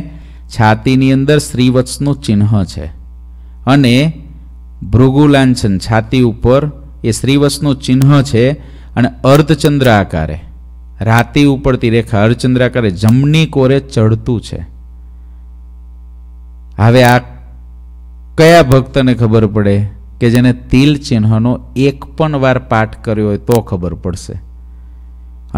A: છાતીની અંદર શ્રીવત્સનું ચિહ્ન છે અને ભૃગુ છાતી ઉપર એ શ્રીવત્સનું ચિહ્ન છે અને અર્ધચંદ્ર આકારે રાતી ઉપરથી રેખા અર્ધચંદ્ર આકારે જમણી કોરે ચડતું છે હવે આ કયા ભક્તને ખબર પડે કે જેને તિલ ચિહ્નનો એક પણ વાર પાઠ કર્યો હોય તો ખબર પડશે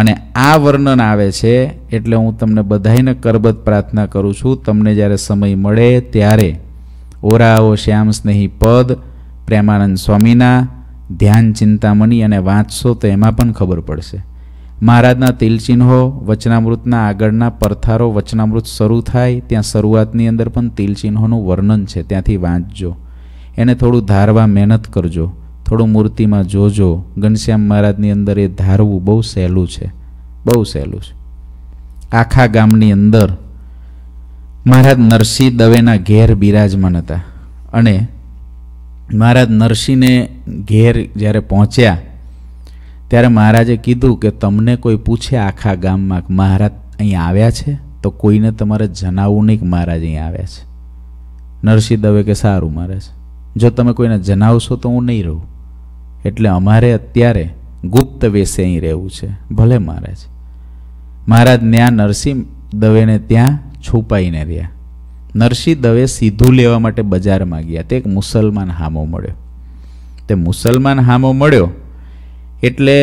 A: અને આ વર્ણન આવે છે એટલે હું તમને બધાઈને કરબત પ્રાર્થના કરું છું તમને જ્યારે સમય મળે ત્યારે ઓરાઓ શ્યામ સ્નેહી પદ પ્રેમાનંદ સ્વામીના ધ્યાન ચિંતામણી અને વાંચશો તો એમાં પણ ખબર પડશે મહારાજના તિલચિહ્નો વચનામૃતના આગળના પરથારો વચનામૃત શરૂ થાય ત્યાં શરૂઆતની અંદર પણ તિલચિહ્નોનું વર્ણન છે ત્યાંથી વાંચજો એને થોડું ધારવા મહેનત કરજો થોડું મૂર્તિમાં જોજો ઘનશ્યામ મહારાજની અંદર એ ધારવું બહુ સહેલું છે બહુ સહેલું છે આખા ગામની અંદર મહારાજ નરસિંહ દવેના ઘેર બિરાજમાન હતા અને મહારાજ નરસિંહને ઘેર જ્યારે પહોંચ્યા ત્યારે મહારાજે કીધું કે તમને કોઈ પૂછે આખા ગામમાં મહારાજ અહીં આવ્યા છે તો કોઈને તમારે જણાવવું નહીં કે મહારાજ અહીં આવ્યા છે નરસિંહ દવે કે સારું મહારાજ જો તમે કોઈને જણાવશો તો હું નહીં રહું એટલે અમારે અત્યારે ગુપ્ત વેશે અહીં રહેવું છે ભલે મહારાજ મહારાજ ત્યાં નરસિંહ દવેને ત્યાં છુપાઈને રહ્યા નરસિંહ દવે સીધું લેવા માટે બજારમાં ગયા તે એક મુસલમાન હામો મળ્યો તે મુસલમાન હામો મળ્યો એટલે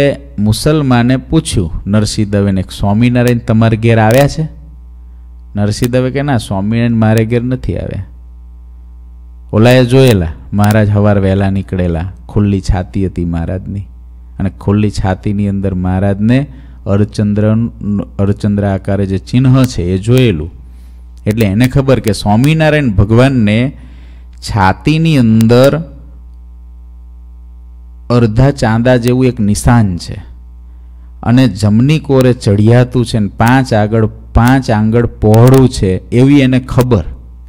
A: મુસલમાને પૂછ્યું નરસિંહ દવેને સ્વામિનારાયણ તમારા ઘેર આવ્યા છે નરસિંહ દવે કે ના સ્વામિનારાયણ મારે ઘેર નથી આવ્યા ઓલાએ જોયેલા મહારાજ હવાર વહેલા નીકળેલા ખુલ્લી છાતી હતી મહારાજની અને ખુલ્લી છાતીની અંદર મહારાજને અર્ચંદ્ર અર્ચંદ્ર આકારે જે ચિહ્ન છે એ જોયેલું એટલે એને ખબર કે સ્વામિનારાયણ ભગવાનને છાતીની અંદર અડધા ચાંદા જેવું એક નિશાન છે અને જમની કોરે ચઢિયાતું છે ને પાંચ આગળ પાંચ આંગળ પહોળું છે એવી એને ખબર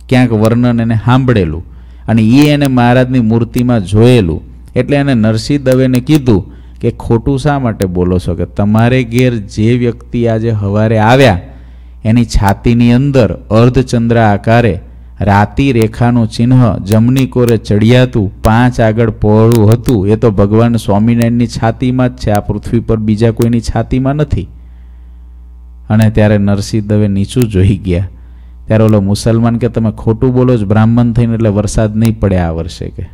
A: ક્યાંક વર્ણન એને સાંભળેલું અને એ એને મહારાજની મૂર્તિમાં જોયેલું એટલે એને નરસિંહ દવેને કીધું કે ખોટું શા માટે બોલો છો કે તમારે ઘેર જે વ્યક્તિ આજે હવારે આવ્યા એની છાતીની અંદર અર્ધચંદ્ર આકારે રાતી રેખાનું ચિહ્ન જમની કોરે ચડિયાતું પાંચ આગળ પહોળું હતું એ તો ભગવાન સ્વામિનારાયણની છાતીમાં જ છે આ પૃથ્વી પર બીજા કોઈની છાતીમાં નથી અને ત્યારે નરસિંહ દવે નીચું જોઈ ગયા ત્યારે ઓલો મુસલમાન કે તમે ખોટું બોલો જ બ્રાહ્મણ થઈને એટલે વરસાદ નહીં પડે આ વર્ષે કે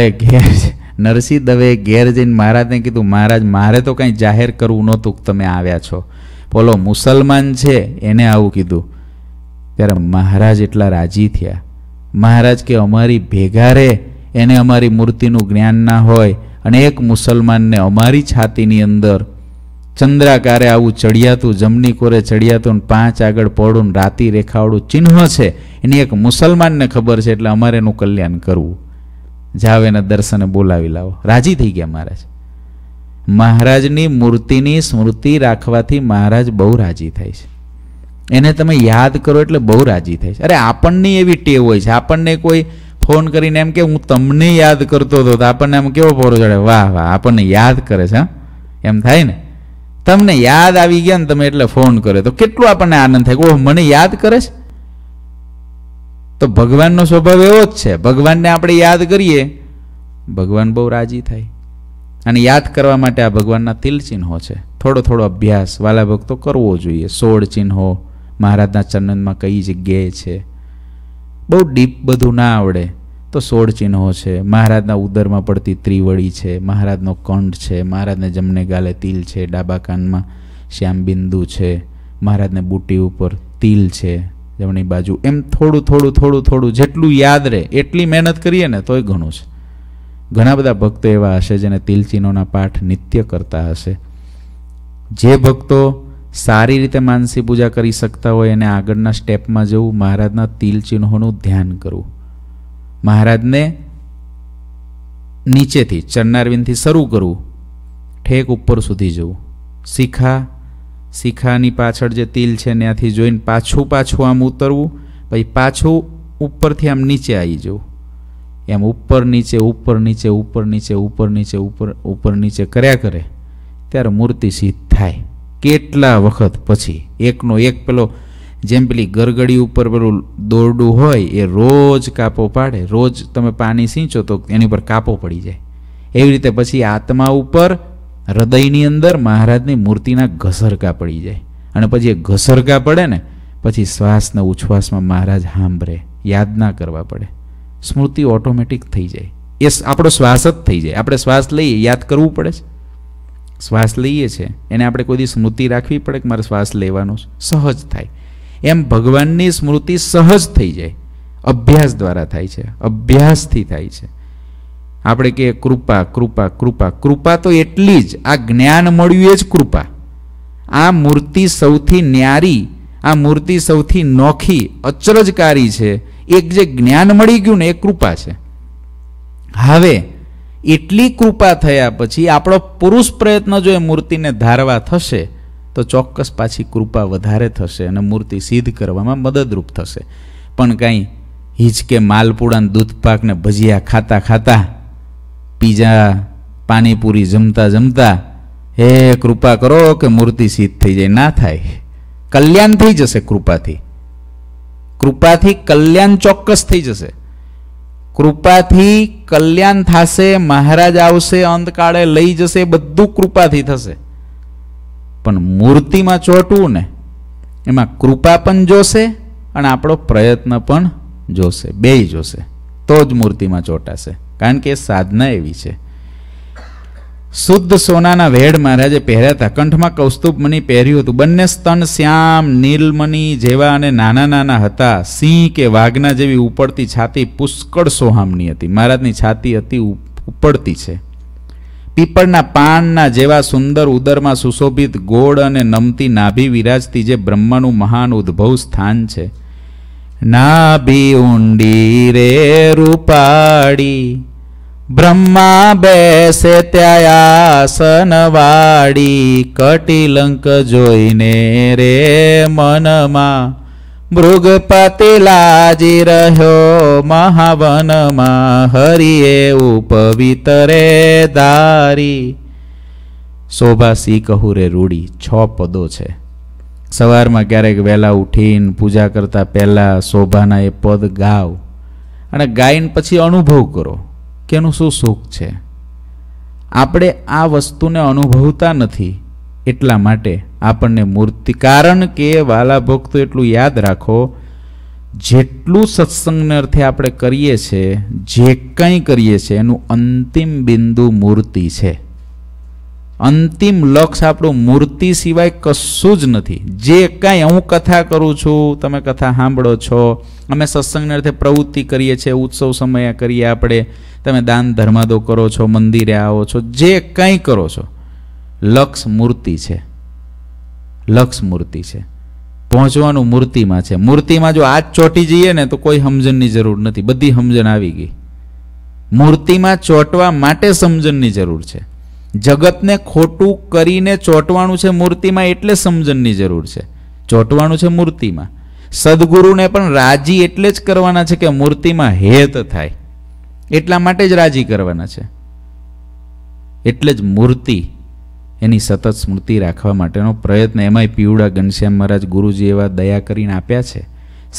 A: એ ઘેર નરસિંહ દવે ઘેર જઈને મહારાજને કીધું મહારાજ મારે તો કંઈ જાહેર કરવું નહોતું તમે આવ્યા છો પોલો મુસલમાન છે એને આવું કીધું ત્યારે મહારાજ એટલા રાજી થયા મહારાજ કે અમારી ભેગા રે એને અમારી મૂર્તિનું જ્ઞાન ના હોય અને એક મુસલમાનને અમારી છાતીની અંદર ચંદ્રાકારે આવું ચડિયાતું જમની કોરે ચડિયાતું પાંચ આગળ પડું રાતિ રેખાવાળું ચિહ્ન છે એની એક મુસલમાનને ખબર છે એટલે અમારે એનું કલ્યાણ કરવું જાવ એના દર્શને બોલાવી લાવો રાજી થઈ ગયા મહારાજ મહારાજની મૂર્તિની સ્મૃતિ રાખવાથી મહારાજ બહુ રાજી થાય છે એને તમે યાદ કરો એટલે બહુ રાજી થાય છે અરે આપણને એવી ટેવ હોય છે આપણને કોઈ ફોન કરીને એમ કે હું તમને યાદ કરતો હતો તો આપણને એમ કેવો પોરો ચડે વાહ વાહ આપણને યાદ કરે છે એમ થાય ને તમને યાદ આવી ગયા ને તમે એટલે ફોન કર્યો તો કેટલો આપણને આનંદ થાય ઓહ મને યાદ કરે છે તો ભગવાનનો સ્વભાવ એવો જ છે ભગવાનને આપણે યાદ કરીએ ભગવાન બહુ રાજી થાય અને યાદ કરવા માટે આ ભગવાનના તિલ ચિહ્નો છે થોડો થોડો અભ્યાસ વાલા ભક્તો કરવો જોઈએ સોળ ચિહ્નો મહારાજના ચરણમાં કઈ જગ્યાએ છે બહુ ડીપ બધું ના આવડે તો સોળ ચિહ્નો છે મહારાજના ઉદરમાં પડતી ત્રિવળી છે મહારાજનો કંઠ છે મહારાજને જમને ગાલે તિલ છે ડાબા કાનમાં શ્યામબિંદુ છે મહારાજને બુટી ઉપર તિલ છે જમણી બાજુ એમ થોડું થોડું થોડું થોડું જેટલું યાદ રહે એટલી મહેનત કરીએ ને તોય ઘણું છે ઘણા બધા ભક્તો એવા હશે જેને તિલચિહ્નોના પાઠ નિત્ય કરતા હશે જે ભક્તો સારી રીતે માનસી પૂજા કરી શકતા હોય એને આગળના સ્ટેપમાં જવું મહારાજના તિલચિહ્નોનું ધ્યાન કરવું મહારાજને નીચેથી ચરનારવિંદથી શરૂ કરવું ઠેક ઉપર સુધી જવું શિખા શિખાની પાછળ જે તિલ છે ત્યાંથી જોઈને પાછું પાછું આમ ઉતરવું પછી પાછું ઉપરથી આમ નીચે આવી જવું એમ ઉપર નીચે ઉપર નીચે ઉપર નીચે ઉપર નીચે ઉપર ઉપર નીચે કર્યા કરે ત્યારે મૂર્તિ સિદ્ધ થાય કેટલા વખત પછી એકનો એક પેલો જેમ પેલી ગરગડી ઉપર પેલું દોરડું હોય એ રોજ કાપો પાડે રોજ તમે પાણી સિંચો તો એની ઉપર કાપો પડી જાય એવી રીતે પછી આત્મા ઉપર હૃદયની અંદર મહારાજની મૂર્તિના ઘસરકા પડી જાય અને પછી એ ઘસરકા પડે ને પછી શ્વાસના ઉચ્છ્વાસમાં મહારાજ સાંભળે યાદ ના કરવા પડે સ્મૃતિ ઓટોમેટિક થઈ જાય એ આપણો શ્વાસ જ થઈ જાય આપણે શ્વાસ લઈએ યાદ કરવું પડે છે શ્વાસ લઈએ છીએ એને આપણે કોઈ દી સ્મૃતિ રાખવી પડે કે મારે શ્વાસ લેવાનો સહજ થાય એમ ભગવાનની સ્મૃતિ સહજ થઈ જાય અભ્યાસ દ્વારા થાય છે અભ્યાસથી થાય છે આપણે કહીએ કૃપા કૃપા કૃપા કૃપા તો એટલી જ આ જ્ઞાન મળ્યું એ જ કૃપા આ મૂર્તિ સૌથી ન્યારી આ મૂર્તિ સૌથી નોખી અચરજકારી છે એક જે જ્ઞાન મળી ગયું ને એ કૃપા છે હવે એટલી કૃપા થયા પછી આપણો પુરુષ પ્રયત્ન જો એ મૂર્તિને ધારવા થશે તો ચોક્કસ પાછી કૃપા વધારે થશે અને મૂર્તિ સિદ્ધ કરવામાં મદદરૂપ થશે પણ કાંઈ હિચકે માલપુડાને દૂધપાકને ભજીયા ખાતા ખાતા પીઝા પાણીપુરી જમતા જમતા હે કૃપા કરો કે મૂર્તિ સિદ્ધ થઈ જાય ના થાય કલ્યાણ થઈ જશે કૃપાથી કૃપાથી કલ્યાણ ચોક્કસ થઈ જશે કૃપાથી કલ્યાણ થશે મહારાજ આવશે અંતકાળે લઈ જશે બધું કૃપાથી થશે પણ મૂર્તિમાં ચોંટવું ને એમાં કૃપા પણ જોશે અને આપણો પ્રયત્ન પણ જોશે બેય જોશે તો જ મૂર્તિમાં ચોંટાશે કારણ કે એ સાધના એવી છે શુદ્ધ સોનાના વેડ મહારાજે પહેર્યા હતા કંઠમાં કૌસ્તુભમની પહેર્યું હતું બંને સ્તન શ્યામ નીલમની જેવા અને નાના નાના હતા સિંહ કે વાઘના જેવી ઉપડતી છાતી પુષ્કળ સોહામની હતી મહારાજની છાતી હતી ઉપડતી છે પીપળના પાનના જેવા સુંદર ઉદરમાં સુશોભિત ગોળ અને નમતી નાભી વિરાજતી જે બ્રહ્માનું મહાન ઉદ્ભવ સ્થાન છે નાભી ઊંડી રે રૂપાડી બ્રહ્મા બેસે ત્યાં વાડી કટિલંક જોઈને રે મનમાં મૃગપતિ લાજી રહ્યો મહાવનમાં હરિએ ઉપવિતરે દારી શોભાસી કહું રે રૂડી છ પદો છે સવારમાં ક્યારેક વહેલા ઉઠીને પૂજા કરતા પહેલાં શોભાના એ પદ ગાવ અને ગાઈને પછી અનુભવ કરો કે એનું શું સુખ છે આપણે આ વસ્તુને અનુભવતા નથી એટલા માટે આપણને મૂર્તિ કારણ કે વાલા ભક્તો એટલું યાદ રાખો જેટલું સત્સંગને અર્થે આપણે કરીએ છીએ જે કંઈ કરીએ છીએ એનું અંતિમ બિંદુ મૂર્તિ છે અંતિમ લક્ષ આપણું મૂર્તિ સિવાય કશું જ નથી જે કાંઈ હું કથા કરું છું તમે કથા સાંભળો છો અમે સત્સંગને અર્થે પ્રવૃત્તિ કરીએ છીએ ઉત્સવ સમયે કરીએ આપણે તમે દાન ધર્માદો કરો છો મંદિરે આવો છો જે કંઈ કરો છો લક્ષ મૂર્તિ છે લક્ષ મૂર્તિ છે પહોંચવાનું મૂર્તિમાં છે મૂર્તિમાં જો આ જ ચોંટી જઈએ ને તો કોઈ સમજણની જરૂર નથી બધી સમજણ આવી ગઈ મૂર્તિમાં ચોંટવા માટે સમજણની જરૂર છે જગતને ખોટું કરીને ચોંટવાનું છે મૂર્તિમાં એટલે સમજણની જરૂર છે ચોંટવાનું છે મૂર્તિમાં સદગુરુને પણ રાજી એટલે જ કરવાના છે કે મૂર્તિમાં હેત થાય એટલા માટે જ રાજી કરવાના છે એટલે જ મૂર્તિ એની સતત સ્મૃતિ રાખવા માટેનો પ્રયત્ન એમાંય પીવડા ઘનશ્યામ મહારાજ ગુરુજી એવા દયા કરીને આપ્યા છે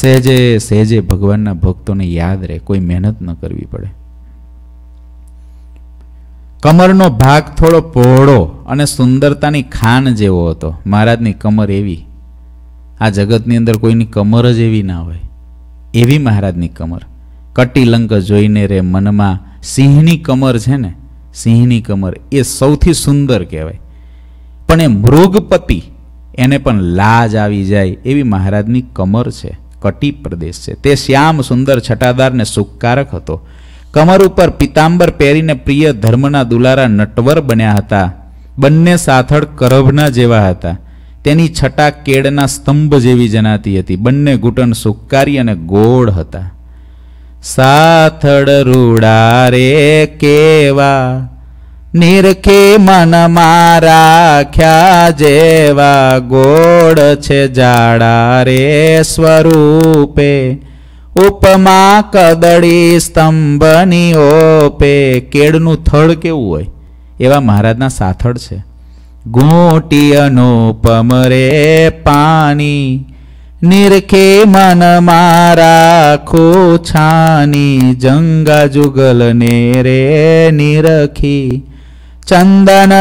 A: સહેજે સહેજે ભગવાનના ભક્તોને યાદ રહે કોઈ મહેનત ન કરવી પડે કમરનો ભાગ થોડો પહોળો અને સુંદરતાની ખાન જેવો હતો મહારાજની કમર એવી આ જગતની અંદર કોઈની કમર જ એવી ના હોય એવી મહારાજની કમર કટીલંક જોઈને રે મનમાં સિંહની કમર છે ને સિંહની કમર એ સૌથી સુંદર કહેવાય પણ એ મૃગપતિ એને પણ લાજ આવી જાય એવી મહારાજની કમર છે કટી પ્રદેશ છે તે શ્યામ સુંદર છટાદાર ને સુખકારક હતો કમર ઉપર પિતાંબર પહેરીને પ્રિય ધર્મના દુલારા નટવર બન્યા હતા બંને સાથળ કરભના જેવા હતા તેની છટા કેળના સ્તંભ જેવી જનાતી હતી બંને ઘૂંટણ સુખકારી અને ગોળ હતા સાથળ રૂડા રે કેવા નિરખે મન મારાખ્યા જેવા ગોળ છે જાડા રે સ્વરૂપે ઉપમા કદળી સ્તંભની ઓપે કેળનું થળ કેવું હોય એવા મહારાજના સાથળ છે ઘૂંટી અનુપમ રે પાણી નિરખે મન મારા છાની જંગા જુગલ ને રે નિરખી ચંદન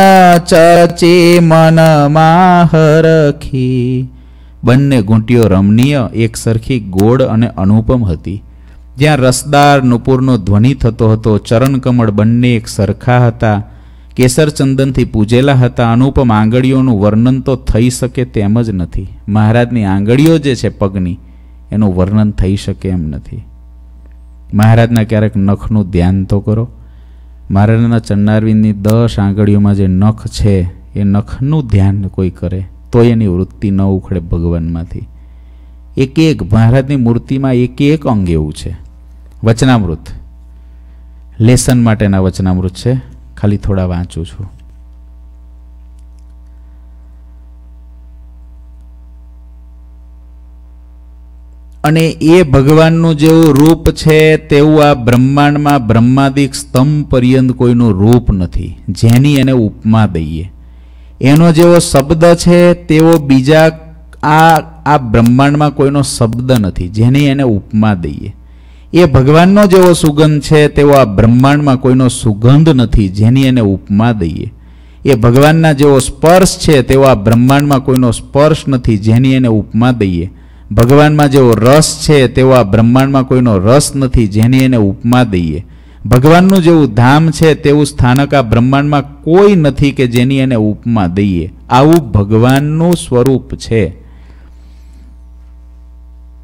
A: ચચે મનમાં હરખી બંને ઘૂંટીઓ રમણીય એક સરખી ગોળ અને અનુપમ હતી જ્યાં રસદાર નુપુરનો ધ્વનિ થતો હતો ચરણકમળ બંને એક સરખા હતા કેસર ચંદનથી પૂજેલા હતા અનુપમ આંગળીઓનું વર્ણન તો થઈ શકે તેમ જ નથી મહારાજની આંગળીઓ જે છે પગની એનું વર્ણન થઈ શકે એમ નથી મહારાજના ક્યારેક નખનું ધ્યાન તો કરો મહારાજાના ચન્નારવિંદની દસ આંગળીઓમાં જે નખ છે એ નખનું ધ્યાન કોઈ કરે તો એની વૃત્તિ ન ઉખડે ભગવાનમાંથી એક એક મહારાજની મૂર્તિમાં એક એક અંગ એવું છે વચનામૃત લેસન માટેના વચનામૃત છે ખાલી થોડા વાંચું છું અને એ ભગવાનનું જેવું રૂપ છે તેવું આ બ્રહ્માંડમાં બ્રહ્માદિક સ્તંભ પર્યંત કોઈનું રૂપ નથી જેની એને ઉપમા દઈએ એનો જેવો શબ્દ છે તેવો બીજા આ આ બ્રહ્માંડમાં કોઈનો શબ્દ નથી જેની એને ઉપમા દઈએ એ ભગવાનનો જેવો સુગંધ છે તેવો આ બ્રહ્માંડમાં કોઈનો સુગંધ નથી જેની એને ઉપમા દઈએ એ ભગવાનના જેવો સ્પર્શ છે તેવો આ બ્રહ્માંડમાં કોઈનો સ્પર્શ નથી જેની એને ઉપમા દઈએ ભગવાનમાં જેવો રસ છે તેવો આ બ્રહ્માંડમાં કોઈનો રસ નથી જેની એને ઉપમા દઈએ ભગવાનનું જેવું ધામ છે તેવું સ્થાનક આ બ્રહ્માંડમાં કોઈ નથી કે જેની એને ઉપમા દઈએ આવું ભગવાનનું સ્વરૂપ છે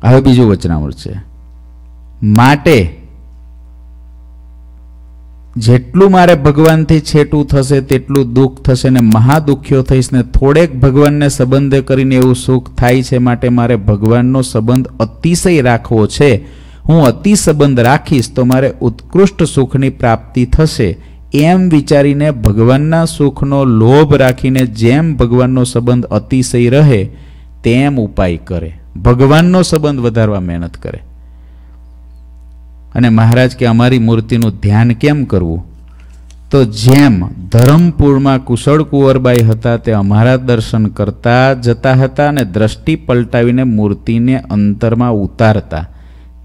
A: હવે બીજું વચનામૃત છે માટે જેટલું મારે ભગવાનથી છેટું થશે તેટલું દુઃખ થશે ને મહાદુખ્યો થઈશ ને થોડેક ભગવાનને સંબંધ કરીને એવું સુખ થાય છે માટે મારે ભગવાનનો સંબંધ અતિશય રાખવો છે હું અતિ સંબંધ રાખીશ તો મારે ઉત્કૃષ્ટ સુખની પ્રાપ્તિ થશે એમ વિચારીને ભગવાનના સુખનો લોભ રાખીને જેમ ભગવાનનો સંબંધ અતિશય રહે તેમ ઉપાય કરે ભગવાનનો સંબંધ વધારવા મહેનત કરે અને મહારાજ કે અમારી મૂર્તિનું ધ્યાન કેમ કરવું તો જેમ ધરમપુરમાં કુશળ કુંવરબાઈ હતા તે અમારા દર્શન કરતા જતા હતા અને દ્રષ્ટિ પલટાવીને મૂર્તિને અંતરમાં ઉતારતા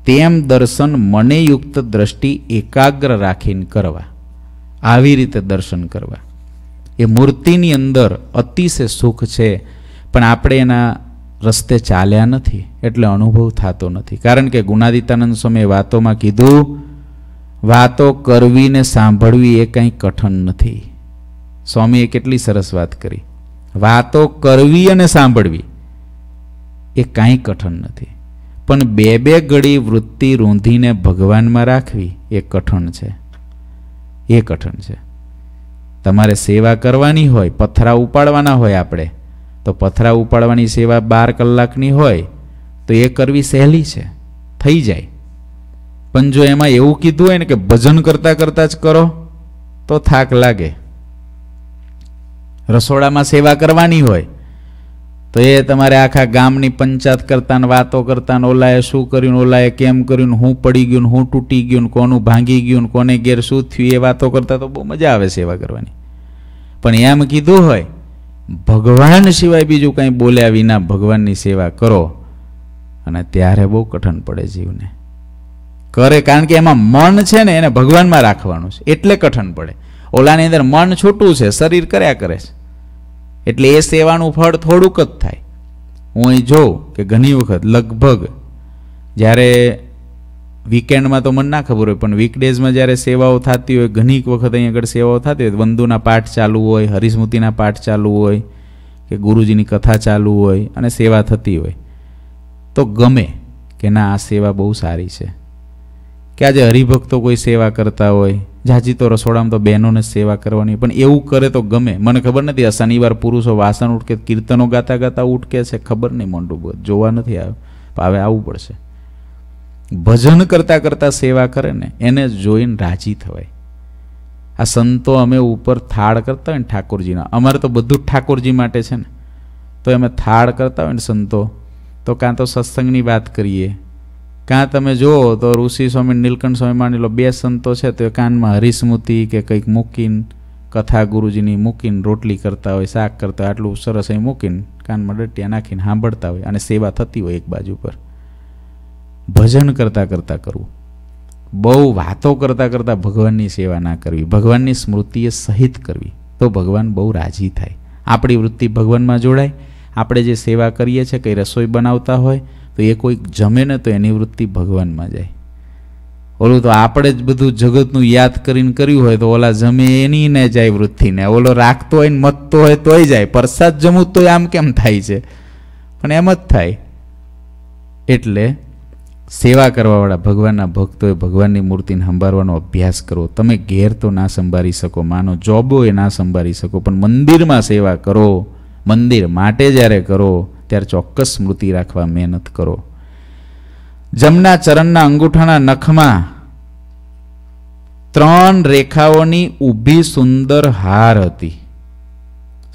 A: તેમ દર્શન મનેયુક્ત દ્રષ્ટિ એકાગ્ર રાખીને કરવા આવી રીતે દર્શન કરવા એ મૂર્તિની અંદર અતિશય સુખ છે પણ આપણે એના રસ્તે ચાલ્યા નથી એટલે અનુભવ થતો નથી કારણ કે ગુણાદિતાનંદ સ્વામીએ વાતોમાં કીધું વાતો કરવી ને સાંભળવી એ કંઈ કઠણ નથી સ્વામીએ કેટલી સરસ વાત કરી વાતો કરવી અને સાંભળવી એ કાંઈ કઠણ નથી પણ બે બે ઘડી વૃત્તિ રૂંધીને ભગવાનમાં રાખવી એ કઠણ છે એ કઠણ છે તમારે સેવા કરવાની હોય પથરા ઉપાડવાના હોય આપણે તો પથરા ઉપાડવાની સેવા બાર કલાકની હોય તો એ કરવી સહેલી છે થઈ જાય પણ જો એમાં એવું કીધું હોય ને કે ભજન કરતાં કરતાં જ કરો તો થાક લાગે રસોડામાં સેવા કરવાની હોય તો એ તમારે આખા ગામની પંચાયત કરતાં વાતો કરતાને ઓલાએ શું કર્યું ઓલાએ કેમ કર્યું હું પડી ગયું હું તૂટી ગયું કોનું ભાંગી ગયું કોને ઘેર શું થયું એ વાતો કરતા તો બહુ મજા આવે સેવા કરવાની પણ એમ કીધું હોય ભગવાન સિવાય બીજું કંઈ બોલ્યા વિના ભગવાનની સેવા કરો અને ત્યારે બહુ કઠણ પડે જીવને કરે કારણ કે એમાં મન છે ને એને ભગવાનમાં રાખવાનું છે એટલે કઠણ પડે ઓલાની અંદર મન છૂટું છે શરીર કર્યા કરે છે એટલે એ સેવાનું ફળ થોડુંક જ થાય હું અહીં જોઉં કે ઘણી વખત લગભગ જ્યારે વીકેન્ડમાં તો મને ના ખબર હોય પણ વીકડેઝમાં જ્યારે સેવાઓ થતી હોય ઘણીક વખત અહીં આગળ સેવાઓ થતી હોય વંદુના પાઠ ચાલુ હોય હરિસ્મૃતિના પાઠ ચાલુ હોય કે ગુરુજીની કથા ચાલુ હોય અને સેવા થતી હોય તો ગમે કે ના આ સેવા બહુ સારી છે કે આજે હરિભક્તો કોઈ સેવા કરતા હોય જાજી તો રસોડામાં તો બહેનોને સેવા કરવાની પણ એવું કરે તો ગમે મને ખબર નથી આ શનિવાર પુરુષો વાસણ ઉઠકે કીર્તનો ગાતા ગાતા ઉઠકે છે ખબર નહીં મોંડું જોવા નથી આવ્યું હવે આવવું પડશે ભજન કરતાં કરતાં સેવા કરે ને એને જોઈને રાજી થવાય આ સંતો અમે ઉપર થાળ કરતા હોય ને ઠાકોરજીના અમારે તો બધું જ ઠાકોરજી માટે છે ને તો અમે થાળ કરતા હોય ને સંતો તો કાં તો સત્સંગની વાત કરીએ કાં તમે જુઓ તો ઋષિ સ્વામી નીલકંઠ સ્વામી માની લો બે સંતો છે તો એ કાનમાં હરિસ્મૃતિ કે કંઈક મૂકીને કથા ગુરુજીની મૂકીને રોટલી કરતા હોય શાક કરતા હોય આટલું સરસ અહીં મૂકીને કાનમાં ડટિયા નાખીને સાંભળતા હોય અને સેવા થતી હોય એક બાજુ પર ભજન કરતાં કરતાં કરવું બહુ વાતો કરતાં કરતાં ભગવાનની સેવા ના કરવી ભગવાનની સ્મૃતિએ સહિત કરવી તો ભગવાન બહુ રાજી થાય આપણી વૃત્તિ ભગવાનમાં જોડાય આપણે જે સેવા કરીએ છીએ કંઈ રસોઈ બનાવતા હોય તો એ કોઈક જમે ને તો એની વૃત્તિ ભગવાનમાં જાય ઓલું તો આપણે જ બધું જગતનું યાદ કરીને કર્યું હોય તો ઓલા જમે એની ને જાય વૃત્તિને ઓલો રાખતો હોય ને મતતો હોય તોય જાય પ્રસાદ જમવું તોય આમ કેમ થાય છે પણ એમ જ થાય એટલે સેવા કરવાવાળા ભગવાનના ભક્તોએ ભગવાનની મૂર્તિને સંભાળવાનો અભ્યાસ કરો તમે ઘેર તો ના સંભાળી શકો માનો જોબો એ ના સંભાળી શકો પણ મંદિરમાં સેવા કરો મંદિર માટે જ્યારે કરો ત્યારે ચોક્કસ સ્મૃતિ રાખવા મહેનત કરો જમના ચરણના અંગૂઠાના નખમાં ત્રણ રેખાઓની ઊભી સુંદર હાર હતી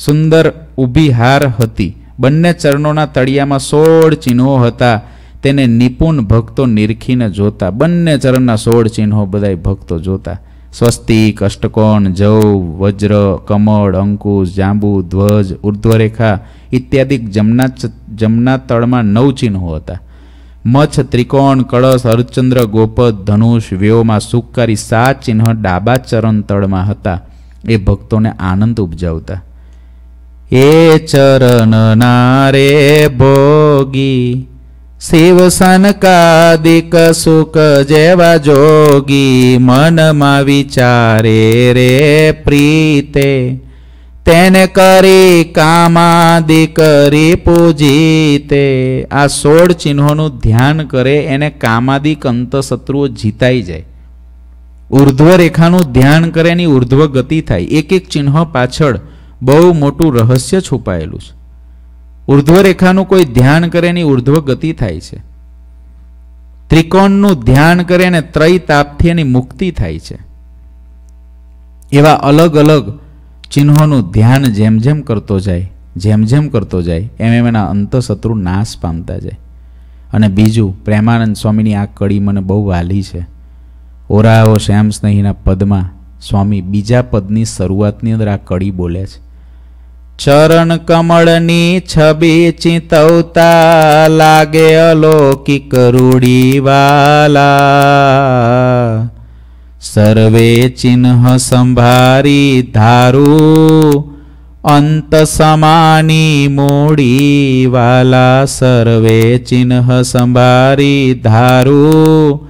A: સુંદર ઊભી હાર હતી બંને ચરણોના તળિયામાં સોળ ચિહ્નો હતા તેને નિપુણ ભક્તો નિરખીને જોતા બંને ચરણના સોળ ચિહ્નો બધાય ભક્તો જોતા સ્વસ્તિક અષ્ટકોણ જવ વજ્ર કમળ અંકુશ જાંબુ ધ્વજ ઉર્ધ્વરેખા ઇત્યાદિ જમના જમના તળમાં નવ ચિહ્નો હતા મચ્છ ત્રિકોણ કળશ હરચંદ્ર ગોપદ ધનુષ વ્યોમાં સુખકારી સાત ચિહ્ન ડાબા ચરણ તળમાં હતા એ ભક્તોને આનંદ ઉપજાવતા એ ચરણ નારે ભોગી શિવસનકાદિક સુખ જેવા જોગી મનમાં વિચારે રે પ્રીતે તેને કરી કામાદિક રીપુ જીતે આ સોળ ચિહ્નોનું ધ્યાન કરે એને કામાદિક અંતશત્રુઓ જીતાઈ જાય ઉર્ધ્વ રેખાનું ધ્યાન કરે એની ઉર્ધ્વ ગતિ થાય એક એક ચિહ્ન પાછળ બહુ મોટું રહસ્ય છુપાયેલું છે ઉર્ધ્વરેખાનું કોઈ ધ્યાન કરે એની ઉર્ધ્વ ગતિ થાય છે ત્રિકોણનું ધ્યાન કરે અને ત્રય તાપથી એની મુક્તિ થાય છે એવા અલગ અલગ ચિહ્નોનું ધ્યાન જેમ જેમ કરતો જાય જેમ જેમ કરતો જાય એમ એમ એના અંતઃશત્રુ નાશ પામતા જાય અને બીજું પ્રેમાનંદ સ્વામીની આ કડી મને બહુ વાલી છે ઓરાઓ શ્યામ સ્નેહીના પદમાં સ્વામી બીજા પદની શરૂઆતની અંદર આ કડી બોલે છે ચરણ કમળની છબી ચિતવતા લાગે અલૌકિક રૂડીવાલા સર્વે ચિહ્ન સંભારી ધારું અંત સમાની મૂડીવાલા સર્વે ચિહ્ન સંભારી ધારું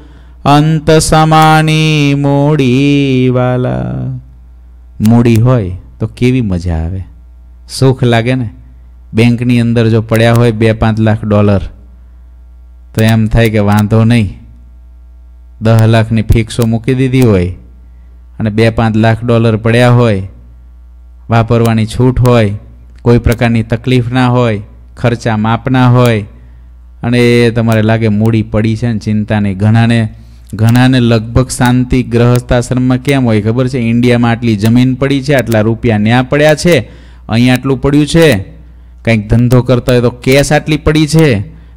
A: અંત સમાની મૂડીવાલા મૂડી હોય તો કેવી મજા આવે સુખ લાગે ને બેંકની અંદર જો પડ્યા હોય બે પાંચ લાખ ડોલર તો એમ થાય કે વાંધો નહીં દસ લાખની ફિક્સો મૂકી દીધી હોય અને બે પાંચ લાખ ડોલર પડ્યા હોય વાપરવાની છૂટ હોય કોઈ પ્રકારની તકલીફ ના હોય ખર્ચા માપના હોય અને એ તમારે લાગે મૂડી પડી છે ને ચિંતા નહીં ઘણાને ઘણાને લગભગ શાંતિ ગ્રહસ્થાશ્રમમાં કેમ હોય ખબર છે ઇન્ડિયામાં આટલી જમીન પડી છે આટલા રૂપિયા ન્યા પડ્યા છે અહીં આટલું પડ્યું છે કંઈક ધંધો કરતા હોય તો કેશ આટલી પડી છે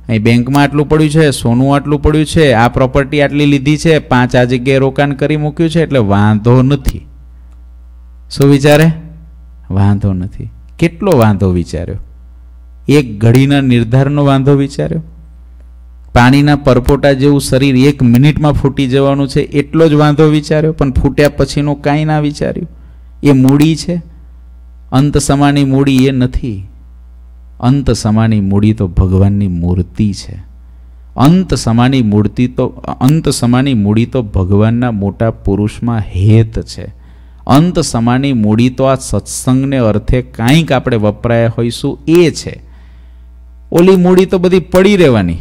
A: અહીં બેંકમાં આટલું પડ્યું છે સોનું આટલું પડ્યું છે આ પ્રોપર્ટી આટલી લીધી છે પાંચ આ જગ્યાએ રોકાણ કરી મૂક્યું છે એટલે વાંધો નથી શું વિચારે વાંધો નથી કેટલો વાંધો વિચાર્યો એક ઘડીના નિર્ધારનો વાંધો વિચાર્યો પાણીના પરપોટા જેવું શરીર એક મિનિટમાં ફૂટી જવાનું છે એટલો જ વાંધો વિચાર્યો પણ ફૂટ્યા પછીનું કાંઈ ના વિચાર્યું એ મૂડી છે અંત સમાની મૂડી એ નથી અંત સમાની મૂડી તો ભગવાનની મૂર્તિ છે અંત સમાની મૂર્તિ તો અંત સમાની મૂડી તો ભગવાનના મોટા પુરુષમાં હેત છે અંત સમાની મૂડી તો આ સત્સંગને અર્થે કાંઈક આપણે વપરાયા હોઈશું એ છે ઓલી મૂડી તો બધી પડી રહેવાની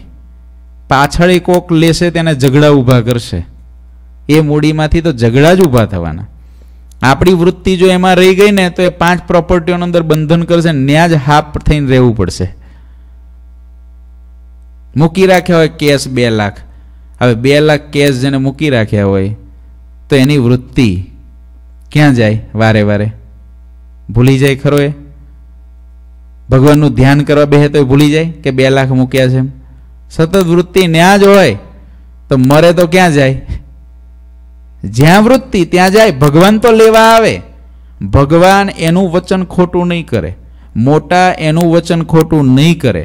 A: પાછળ એ કોક લેશે તેને ઝઘડા ઊભા કરશે એ મૂડીમાંથી તો ઝઘડા જ ઊભા થવાના આપણી વૃત્તિ જો એમાં રહી ગઈ ને તો એ પાંચ પ્રોપર્ટીઓનો અંદર બંધન કરશે ન્યા જ હાપ થઈને રહેવું પડશે મૂકી રાખ્યા હોય કેસ બે લાખ હવે બે લાખ કેસ જેને મૂકી રાખ્યા હોય તો એની વૃત્તિ ક્યાં જાય વારે વારે ભૂલી જાય ખરો એ ભગવાનનું ધ્યાન કરવા બેહે તો ભૂલી જાય કે બે લાખ મૂક્યા છે સતત વૃત્તિ ન્યા જ હોય તો મરે તો ક્યાં જાય જ્યાં વૃત્તિ ત્યાં જાય ભગવાન તો લેવા આવે ભગવાન એનું વચન ખોટું નહીં કરે મોટા એનું વચન ખોટું નહીં કરે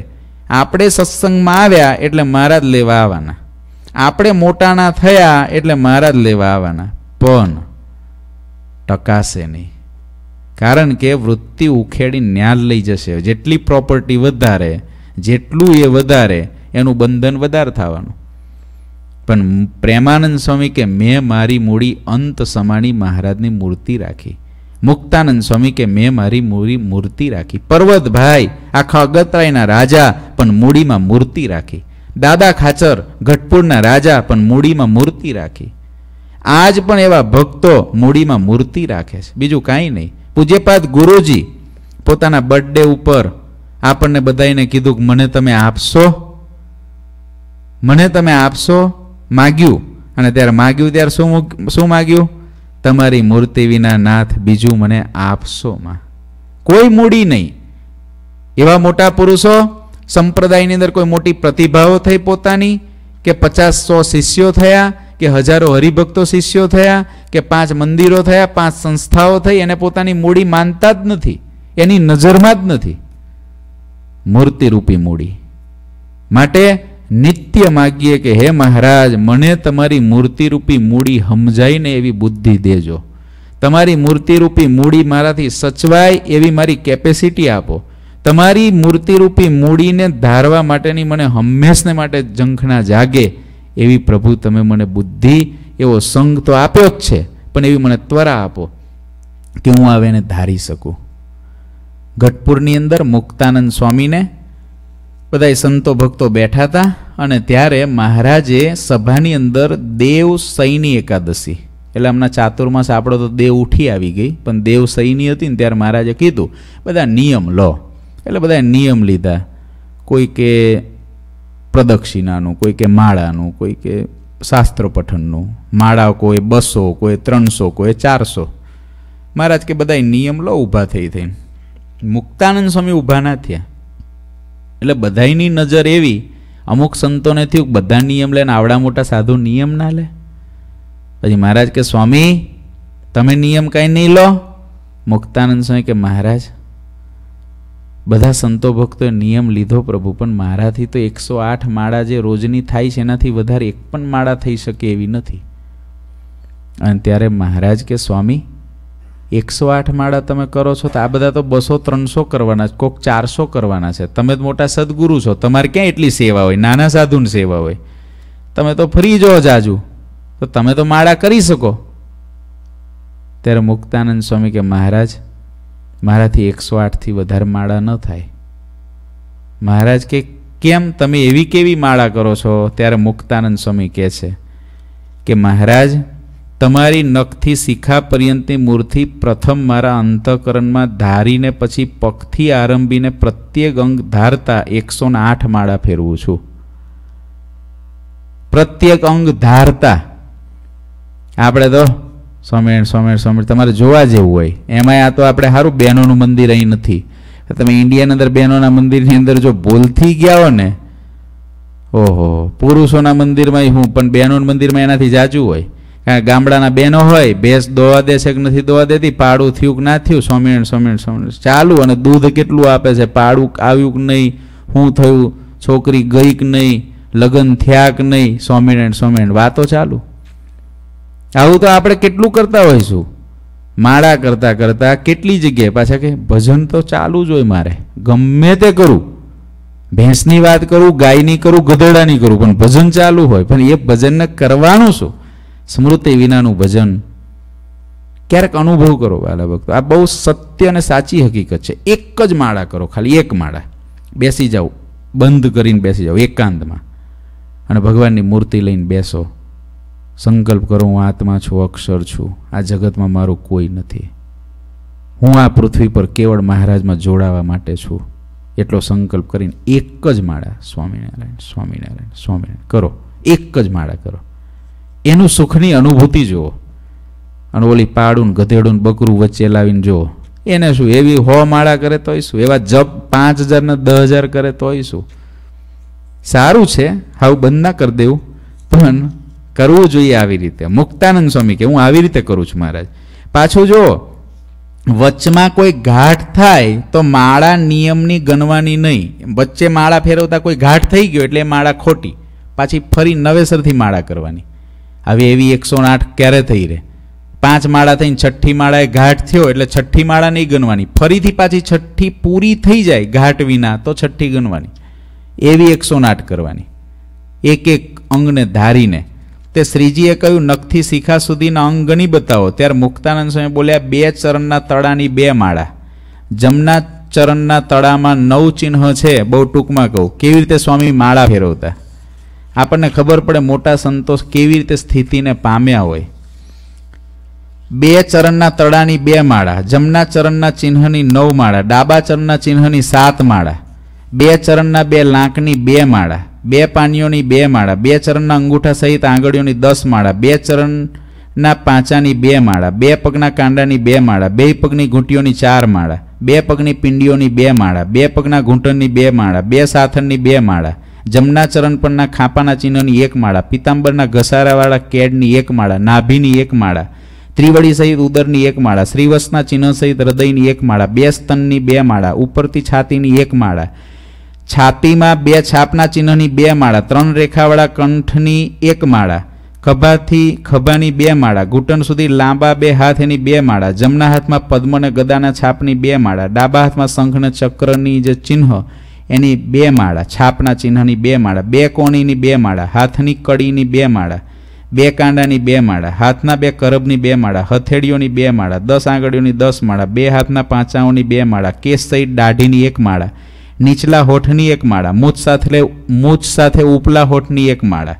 A: આપણે સત્સંગમાં આવ્યા એટલે મારા જ લેવા આવવાના આપણે મોટાના થયા એટલે મારા જ લેવા આવવાના પણ ટકાશે નહીં કારણ કે વૃત્તિ ઉખેડી ન્યાલ લઈ જશે જેટલી પ્રોપર્ટી વધારે જેટલું એ વધારે એનું બંધન વધારે થવાનું પણ પ્રેમાનંદ સ્વામી કે મેં મારી મૂડી અંત સમાણી મહારાજની મૂર્તિ રાખી મુક્તાનંદ સ્વામી કે મેં મારી મૂડી મૂર્તિ રાખી પર્વતભાઈ આખા અગતરાયના રાજા પણ મૂડીમાં મૂર્તિ રાખી દાદા ખાચર ઘટપુરના રાજા પણ મૂડીમાં મૂર્તિ રાખી આજ પણ એવા ભક્તો મૂડીમાં મૂર્તિ રાખે છે બીજું કાંઈ નહીં પૂજ્યપાદ ગુરુજી પોતાના બર્થડે ઉપર આપણને બધાને કીધું કે મને તમે આપશો મને તમે આપશો માગ્યું અને ત્યારે માગ્યું ત્યારે શું શું માગ્યું તમારી મૂર્તિ વિના નાથ બીજું મને આપશો માં કોઈ મૂડી નહીં એવા મોટા પુરુષો સંપ્રદાયની અંદર કોઈ મોટી પ્રતિભાઓ થઈ પોતાની કે પચાસ સો શિષ્યો થયા કે હજારો હરિભક્તો શિષ્યો થયા કે પાંચ મંદિરો થયા પાંચ સંસ્થાઓ થઈ એને પોતાની મૂડી માનતા જ નથી એની નજરમાં જ નથી મૂર્તિ રૂપી મૂડી માટે નિત્ય માગીએ કે હે મહારાજ મને તમારી મૂર્તિરૂપી મૂડી સમજાઈને એવી બુદ્ધિ દેજો તમારી મૂર્તિરૂપી મૂડી મારાથી સચવાય એવી મારી કેપેસિટી આપો તમારી મૂર્તિરૂપી મૂડીને ધારવા માટેની મને હંમેશને માટે ઝંખના જાગે એવી પ્રભુ તમે મને બુદ્ધિ એવો સંગ તો આપ્યો જ છે પણ એવી મને ત્વરા આપો કે હું આવે એને ધારી શકું ગઢપુરની અંદર મુક્તાનંદ સ્વામીને બધા સંતો ભક્તો બેઠા હતા અને ત્યારે મહારાજે સભાની અંદર દેવ સૈની એકાદશી એટલે હમણાં ચાતુર્માસ આપણો તો દેવ ઉઠી આવી ગઈ પણ દેવ સૈની હતી ને ત્યારે મહારાજે કીધું બધા નિયમ લો એટલે બધાએ નિયમ લીધા કોઈ કે પ્રદક્ષિણાનું કોઈ કે માળાનું કોઈ કે શાસ્ત્ર પઠનનું માળા કોઈ બસો કોઈ ત્રણસો કોઈ ચારસો મહારાજ કે બધાએ નિયમ લો ઊભા થઈ થઈને મુક્તાનંદ સ્વામી ઊભા ના થયા એટલે બધાની નજર એવી અમુક સંતોને થયું બધા નિયમ લે ને આવડા મોટા સાધુ નિયમ ના લે પછી મહારાજ કે સ્વામી તમે નિયમ કાંઈ નહીં લો મુક્તાનંદ સ્વામી કે મહારાજ બધા સંતો ભક્તોએ નિયમ લીધો પ્રભુ પણ મારાથી તો એકસો આઠ માળા જે રોજની થાય છે એનાથી વધારે એક પણ માળા થઈ શકે એવી નથી અને ત્યારે મહારાજ કે સ્વામી એકસો આઠ માળા તમે કરો છો તો આ બધા તો બસો ત્રણસો કરવાના છે કોઈક ચારસો કરવાના છે તમે જ મોટા સદગુરુ છો તમારે ક્યાં એટલી સેવા હોય નાના સાધુની સેવા હોય તમે તો ફ્રી જો જાજુ તો તમે તો માળા કરી શકો ત્યારે મુક્તાનંદ સ્વામી કે મહારાજ મારાથી એકસો આઠથી વધારે માળા ન થાય મહારાજ કે કેમ તમે એવી કેવી માળા કરો છો ત્યારે મુક્તાનંદ સ્વામી કહે છે કે મહારાજ તમારી નખથી શિખા પર્યંતની મૂર્તિ પ્રથમ મારા અંતઃકરણમાં ધારીને પછી પગથી આરંભીને પ્રત્યેક અંગ ધારતા એકસો આઠ માળા ફેરવું છું પ્રત્યેક અંગ ધારતા આપણે તો સમેણ સમેણ સમેણ તમારે જોવા જેવું હોય એમાંય આ તો આપણે સારું બહેનોનું મંદિર અહીં નથી તમે ઇન્ડિયાની અંદર બહેનોના મંદિરની અંદર જો ભૂલથી ગયા હો ને ઓહો પુરુષોના મંદિરમાં હું પણ બહેનોના મંદિરમાં એનાથી જાજુ હોય કારણ ગામડાના બેનો હોય ભેંસ દોવા દેશે કે નથી દોવા દેતી પાડું થયું કે ના થયું સ્વામિનારાયણ સ્વામિનારાયણ સ્વામિનારાયણ ચાલુ અને દૂધ કેટલું આપે છે પાડું આવ્યું કે નહીં શું થયું છોકરી ગઈ કે નહીં લગ્ન થયા કે નહીં સ્વામિનારાયણ સ્વામિનારાયણ વાતો ચાલુ આવું તો આપણે કેટલું કરતા હોઈશું માળા કરતા કરતા કેટલી જગ્યાએ પાછા કે ભજન તો ચાલુ જ હોય મારે ગમે તે કરું ભેંસની વાત કરું ગાયની કરું ગધેડાની કરું પણ ભજન ચાલુ હોય પણ એ ભજનને કરવાનું શું સ્મૃતિ વિનાનું ભજન ક્યારેક અનુભવ કરો વાલા ભક્તો આ બહુ સત્ય અને સાચી હકીકત છે એક જ માળા કરો ખાલી એક માળા બેસી જાઓ બંધ કરીને બેસી જાઓ એકાંતમાં અને ભગવાનની મૂર્તિ લઈને બેસો સંકલ્પ કરો હું આત્મા છું અક્ષર છું આ જગતમાં મારું કોઈ નથી હું આ પૃથ્વી પર કેવળ મહારાજમાં જોડાવા માટે છું એટલો સંકલ્પ કરીને એક જ માળા સ્વામિનારાયણ સ્વામિનારાયણ સ્વામિનારાયણ કરો એક જ માળા કરો એનું સુખની અનુભૂતિ જુઓ અને ઓલી પાડું ગધેડું બકરું વચ્ચે લાવીને જુઓ એને શું એવી હો માળા કરે તોય શું એવા જપ પાંચ હજાર ને દસ હજાર કરે તોય શું સારું છે હાવ બંધ ના કરી દેવું પણ કરવું જોઈએ આવી રીતે મુક્તાનંદ સ્વામી કે હું આવી રીતે કરું છું મહારાજ પાછું જુઓ વચમાં કોઈ ઘાટ થાય તો માળા નિયમની ગણવાની નહીં વચ્ચે માળા ફેરવતા કોઈ ઘાટ થઈ ગયો એટલે માળા ખોટી પાછી ફરી નવેસરથી માળા કરવાની આવી એવી એકસો આઠ ક્યારે થઈ રહે પાંચ માળા થઈને છઠ્ઠી માળાએ ઘાટ થયો એટલે છઠ્ઠી માળા નહીં ગણવાની ફરીથી પાછી છઠ્ઠી પૂરી થઈ જાય ઘાટ વિના તો છઠ્ઠી ગણવાની એવી એકસો આઠ કરવાની એક એક અંગને ધારીને તે શ્રીજીએ કહ્યું નખથી શિખા સુધીના અંગ ગણી બતાવો ત્યારે મુક્તાનંદ સ્વામી બોલ્યા બે ચરણના તળાની બે માળા જમના ચરણના તળામાં નવ ચિહ્ન છે બહુ ટૂંકમાં કહું કેવી રીતે સ્વામી માળા ફેરવતા આપણને ખબર પડે મોટા સંતોષ કેવી રીતે સ્થિતિને પામ્યા હોય બે ચરણના તળાની બે માળા જમના ચરણના ચિહ્નની નવ માળા ડાબા ચરણના ચિહ્નની સાત માળા બે ચરણના બે લાંકની બે માળા બે પાનીઓની બે માળા બે ચરણના અંગૂઠા સહિત આંગળીઓની દસ માળા બે ચરણના પાંચાની બે માળા બે પગના કાંડાની બે માળા બે પગની ઘૂંટીઓની ચાર માળા બે પગની પિંડીઓની બે માળા બે પગના ઘૂંટણની બે માળા બે સાથણની બે માળા જમના ચરણ પરના ખાંપાના ચિહ્નની એક માળા પિતાંબરના ઘસારાવાળા કેડની એક માળા નાભીની એક માળા ત્રિવળી સહિત ઉદરની એક માળા શ્રીવસના ચિહ્ન સહિત હૃદયની એક માળા બે સ્તનની બે માળા ઉપરથી છાતીની એક માળા છાતીમાં બે છાપના ચિહ્નની બે માળા ત્રણ રેખાવાળા કંઠની એક માળા ખભાથી ખભાની બે માળા ઘૂંટણ સુધી લાંબા બે હાથ એની બે માળા જમના હાથમાં પદ્મને ગદાના છાપની બે માળા ડાબા હાથમાં શંખને ચક્રની જે ચિહ્ન એની બે માળા છાપના ચિહ્નની બે માળા બે કોણીની બે માળા હાથની કડીની બે માળા બે કાંડાની બે માળા હાથના બે કરબની બે માળા હથેળીઓની બે માળા દસ આંગળીઓની દસ માળા બે હાથના પાંચાઓની બે માળા કેસ સહિત દાઢીની એક માળા નીચલા હોઠની એક માળા મૂછ સાથે મૂછ સાથે ઉપલા હોઠની એક માળા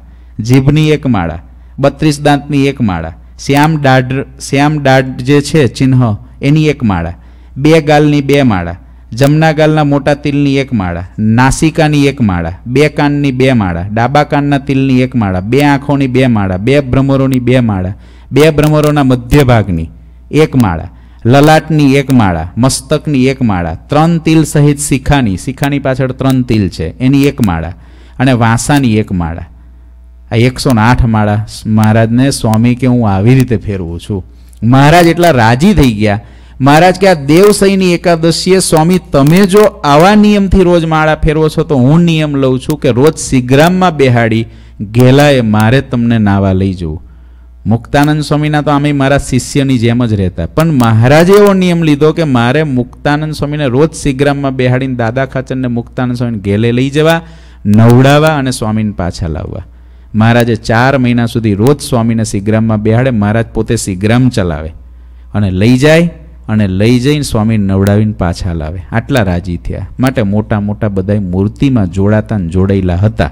A: જીભની એક માળા બત્રીસ દાંતની એક માળા શ્યામ દાઢ શ્યામ દાઢ જે છે ચિહ્ન એની એક માળા બે ગાલની બે માળા જમનાગાલના મોટા તિલની એક માળા નાસિકાની એક માળા બે કાનની બે માળા ડાબા કાનના તિલની એક માળા બે આંખોની બે માળા બે ભ્રમરોની બે માળા બે ભ્રમરોના મધ્ય ભાગની એક માળા લલાટની એક માળા મસ્તકની એક માળા ત્રણ તિલ સહિત શિખાની શિખાની પાછળ ત્રણ તિલ છે એની એક માળા અને વાંસાની એક માળા આ એકસો આઠ માળા મહારાજને સ્વામી કે હું આવી રીતે ફેરવું છું મહારાજ એટલા રાજી થઈ ગયા મહારાજ કે આ દેવસઈની એકાદશીએ સ્વામી તમે જો આવા નિયમથી રોજ માળા ફેરવો છો તો હું નિયમ લઉં છું કે રોજ શિગ્રામમાં બેહાડી ઘેલાએ મારે તમને નાવા લઈ જવું મુક્તાનંદ સ્વામીના તો આમે મારા શિષ્યની જેમ જ રહેતા પણ મહારાજે એવો નિયમ લીધો કે મારે મુક્તાનંદ સ્વામીને રોજ શિગ્રામમાં બેહાડીને દાદા ખાચરને મુક્તાનંદ સ્વામીને ઘેલે લઈ જવા નવડાવવા અને સ્વામીને પાછા લાવવા મહારાજે ચાર મહિના સુધી રોજ સ્વામીને શિગ્રામમાં બેહાડે મહારાજ પોતે શિગ્રામ ચલાવે અને લઈ જાય અને લઈ જઈને સ્વામી નવડાવીને પાછા લાવે આટલા રાજી થયા માટે મોટા મોટા બધાય મૂર્તિમાં જોડાતા જોડાયેલા હતા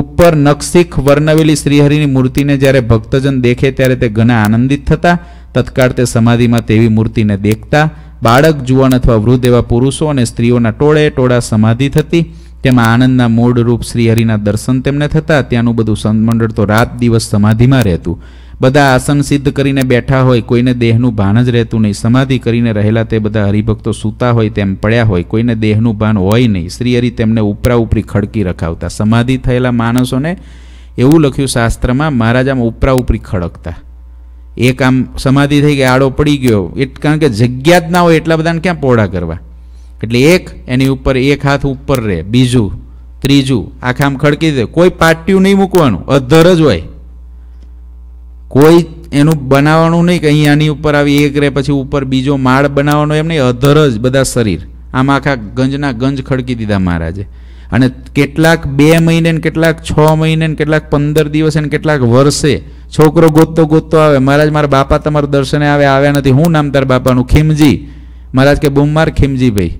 A: ઉપર નકશીખ વર્ણવેલી શ્રીહરિની મૂર્તિને જ્યારે ભક્તજન દેખે ત્યારે તે ઘણા આનંદિત થતા તત્કાળ તે સમાધિમાં તેવી મૂર્તિને દેખતા બાળક જુવાન અથવા વૃદ્ધ એવા પુરુષો અને સ્ત્રીઓના ટોળે ટોળા સમાધિ થતી તેમાં આનંદના મૂળ રૂપ શ્રીહરિના દર્શન તેમને થતા ત્યાંનું બધું સંતમંડળ તો રાત દિવસ સમાધિમાં રહેતું બધા આસન સિદ્ધ કરીને બેઠા હોય કોઈને દેહનું ભાન જ રહેતું નહીં સમાધિ કરીને રહેલા તે બધા હરિભક્તો સૂતા હોય તેમ પડ્યા હોય કોઈને દેહનું ભાન હોય નહીં શ્રીહરિ તેમને ઉપરા ઉપરી ખડકી રખાવતા સમાધિ થયેલા માણસોને એવું લખ્યું શાસ્ત્રમાં મહારાજામાં ઉપરા ઉપરી ખડકતા એક આમ સમાધિ થઈ ગઈ આડો પડી ગયો એટ કારણ કે જગ્યા જ ના હોય એટલા બધાને ક્યાં પહોળા કરવા એટલે એક એની ઉપર એક હાથ ઉપર રહે બીજું ત્રીજું આખા આમ ખડકી દે કોઈ પાટિયું નહીં મૂકવાનું અધર જ હોય કોઈ એનું બનાવવાનું નહીં કે અહીંયા આની ઉપર આવી એક રે પછી ઉપર બીજો માળ બનાવવાનો એમ નહીં અધર જ બધા શરીર આમ આખા ગંજના ગંજ ખડકી દીધા મહારાજે અને કેટલાક બે મહિને કેટલાક છ મહિને કેટલાક પંદર દિવસે ને કેટલાક વર્ષે છોકરો ગોતતો ગોતતો આવે મહારાજ મારા બાપા તમારા દર્શને આવે આવ્યા નથી હું નામ તાર બાપાનું ખીમજી મહારાજ કે બૂમ માર ખીમજીભાઈ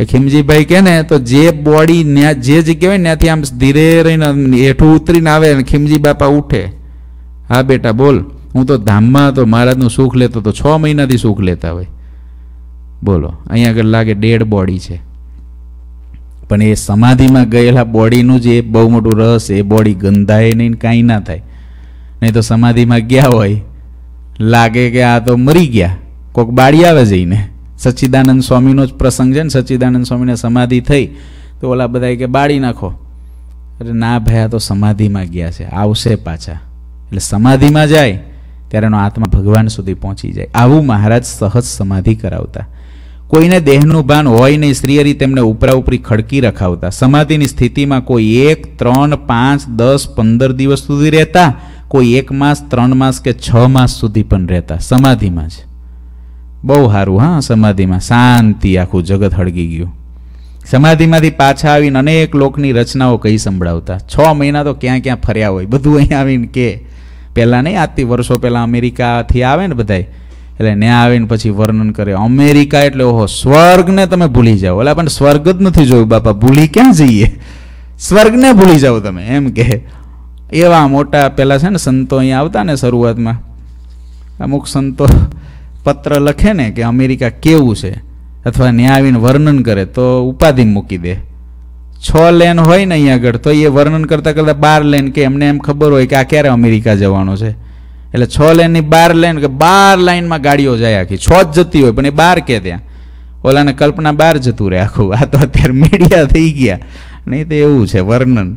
A: એ ખીમજીભાઈ કે ને તો જે બોડી જે જગ્યા હોય ત્યાંથી આમ ધીરે રહીને હેઠું ઉતરીને આવે ને ખીમજી બાપા ઉઠે હા બેટા બોલ હું તો ધામમાં હતો મહારાજનું સુખ લેતો તો છ મહિનાથી સુખ લેતા હોય બોલો અહીંયા આગળ લાગે ડેડ બોડી છે પણ એ સમાધિમાં ગયેલા બોડીનું જે બહુ મોટું રસ એ બોડી ગંધાય નહીં કાંઈ ના થાય નહીં તો સમાધિમાં ગયા હોય લાગે કે આ તો મરી ગયા કોક બાળી આવે જઈને સચ્ચિદાનંદ સ્વામીનો જ પ્રસંગ છે ને સચ્ચિદાનંદ સ્વામીને સમાધિ થઈ તો ઓલા બધા કે બાળી નાખો અરે ના ભાઈ આ તો સમાધિમાં ગયા છે આવશે પાછા એટલે સમાધિમાં જાય ત્યારે એનો આત્મા ભગવાન સુધી પહોંચી જાય આવું મહારાજ સહજ સમાધિ કરાવતા કોઈને દેહનું ભાન હોય નહીં શ્રીહરિ તેમને ઉપરા ઉપરી ખડકી રખાવતા સમાધિની સ્થિતિમાં કોઈ એક ત્રણ પાંચ દસ પંદર દિવસ સુધી રહેતા કોઈ એક માસ ત્રણ માસ કે છ માસ સુધી પણ રહેતા સમાધિમાં જ બહુ સારું હા સમાધિમાં શાંતિ આખું જગત હળગી ગયું સમાધિમાંથી પાછા આવીને અનેક લોકની રચનાઓ કહી સંભળાવતા છ મહિના તો ક્યાં ક્યાં ફર્યા હોય બધું અહીંયા આવીને કે પહેલાં નહીં આજથી વર્ષો પહેલાં અમેરિકાથી આવે ને બધાય એટલે ત્યાં આવીને પછી વર્ણન કરે અમેરિકા એટલે ઓહો સ્વર્ગને તમે ભૂલી જાઓ એટલે પણ સ્વર્ગ જ નથી જોયું બાપા ભૂલી ક્યાં જઈએ સ્વર્ગને ભૂલી જાઓ તમે એમ કે એવા મોટા પહેલાં છે ને સંતો અહીંયા આવતા ને શરૂઆતમાં અમુક સંતો પત્ર લખે ને કે અમેરિકા કેવું છે અથવા ત્યાં આવીને વર્ણન કરે તો ઉપાધિ મૂકી દે છ લેન હોય ને અહીંયા આગળ તો એ વર્ણન કરતાં કરતાં બાર લેન કે એમને એમ ખબર હોય કે આ ક્યારે અમેરિકા જવાનો છે એટલે છ લેનની બાર લેન કે બાર લાઇનમાં ગાડીઓ જાય આખી છ જ જતી હોય પણ એ બાર કે ત્યાં ઓલાને કલ્પના બહાર જતું રહે આખું આ તો અત્યારે મીડિયા થઈ ગયા નહીં તો એવું છે વર્ણન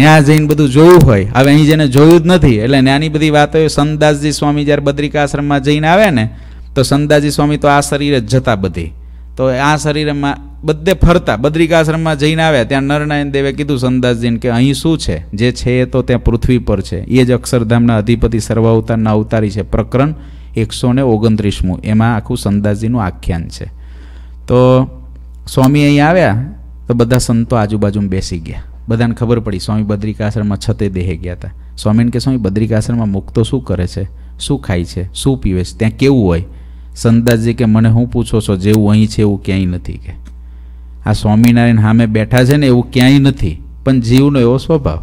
A: ન્યા જઈને બધું જોયું હોય હવે અહીં જેને જોયું જ નથી એટલે નાની બધી વાતો સંદાસજી સ્વામી જ્યારે બદ્રિકા આશ્રમમાં જઈને આવે ને તો સંદાસજી સ્વામી તો આ શરીર જ જતા બધી તો આ શરીરમાં બધે ફરતા બદ્રિકાશ્રમમાં જઈને આવ્યા ત્યાં નરનાયણ દેવે કીધું સંદાસજીને કે અહીં શું છે જે છે એ તો ત્યાં પૃથ્વી પર છે એ જ અક્ષરધામના અધિપતિ સર્વાવતારના અવતારી છે પ્રકરણ એકસો ને ઓગણત્રીસમું એમાં આખું સંદાસજીનું આખ્યાન છે તો સ્વામી અહીં આવ્યા તો બધા સંતો આજુબાજુમાં બેસી ગયા બધાને ખબર પડી સ્વામી બદ્રિકાશ્રમમાં છતે દેહે ગયા હતા સ્વામીને કે સ્વામી બદ્રિકાશ્રમમાં મુક્તો શું કરે છે શું ખાય છે શું પીવે છે ત્યાં કેવું હોય સંદાસજી કે મને હું પૂછો છો જેવું અહીં છે એવું ક્યાંય નથી કે આ સ્વામિનારાયણ સામે બેઠા છે ને એવું ક્યાંય નથી પણ જીવનો એવો સ્વભાવ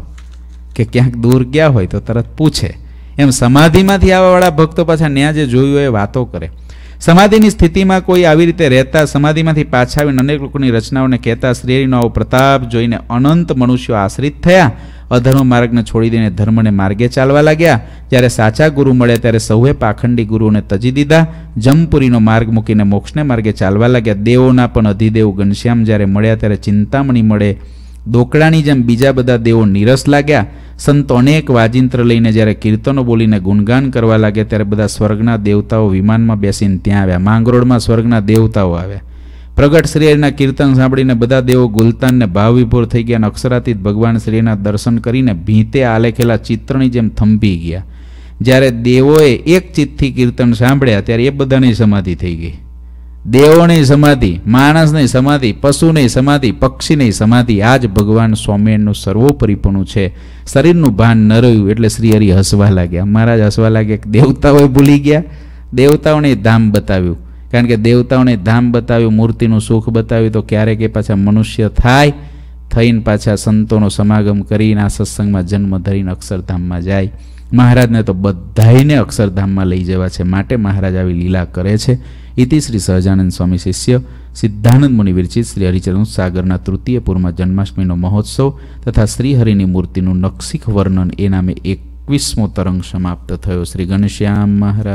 A: કે ક્યાંક દૂર ગયા હોય તો તરત પૂછે એમ સમાધિમાંથી આવવાવાળા ભક્તો પાછા ત્યાં જે જોયું એ વાતો કરે સમાધિની સ્થિતિમાં કોઈ આવી રીતે રહેતા સમાધિમાંથી પાછા આવીને અનેક લોકોની રચનાઓને કહેતા શ્રીનો આવો પ્રતાપ જોઈને અનંત મનુષ્યો આશ્રિત થયા અધર્મ માર્ગને છોડી દઈને ધર્મને માર્ગે ચાલવા લાગ્યા જ્યારે સાચા ગુરુ મળ્યા ત્યારે સૌએ પાખંડી ગુરુઓને તજી દીધા જમપુરીનો માર્ગ મૂકીને મોક્ષને માર્ગે ચાલવા લાગ્યા દેવોના પણ અધિદેવ ઘનશ્યામ જ્યારે મળ્યા ત્યારે ચિંતામણી મળે દોકડાની જેમ બીજા બધા દેવો નિરસ લાગ્યા સંતો અનેક વાજિંત્ર લઈને જ્યારે કીર્તનો બોલીને ગુણગાન કરવા લાગ્યા ત્યારે બધા સ્વર્ગના દેવતાઓ વિમાનમાં બેસીને ત્યાં આવ્યા માંગરોળમાં સ્વર્ગના દેવતાઓ આવ્યા પ્રગટ શ્રીના કીર્તન સાંભળીને બધા દેવો ગુલતાનને ભાવવિભોર થઈ ગયા અને અક્ષરાતીત ભગવાન શ્રીના દર્શન કરીને ભીંતે આલેખેલા ચિત્રની જેમ થંભી ગયા જ્યારે દેવોએ એક ચિત્તથી કીર્તન સાંભળ્યા ત્યારે એ બધાની સમાધિ થઈ ગઈ દેવોની સમાધિ માણસની સમાધિ પશુની સમાધિ પક્ષીની સમાધિ આ જ ભગવાન સ્વામિનારાયણનું સર્વોપરીપણું છે શરીરનું ભાન ન રહ્યું એટલે શ્રીહરિ હસવા લાગ્યા મહારાજ હસવા લાગ્યા દેવતાઓએ ભૂલી ગયા દેવતાઓને ધામ બતાવ્યું કારણ કે દેવતાઓને ધામ બતાવ્યું મૂર્તિનું સુખ બતાવ્યું તો ક્યારેક એ પાછા મનુષ્ય થાય થઈને પાછા સંતોનો સમાગમ કરીને આ સત્સંગમાં જન્મ ધરીને અક્ષરધામમાં જાય મહારાજને તો બધાઈને અક્ષરધામમાં લઈ જવા છે માટે મહારાજ આવી લીલા કરે છે ઇતિ શ્રી સહજાનંદ સ્વામી શિષ્ય સિદ્ધાનંદ મુનિ વિરચિત શ્રી હરિચરણ સાગરના તૃતીય તૃતીયપુરમાં જન્માષ્ટમીનો મહોત્સવ તથા શ્રીહરિની મૂર્તિનું નક્ષિક વર્ણન એ નામે એકવીસમો તરંગ સમાપ્ત થયો શ્રી ગણેશ્યામ મહારાજ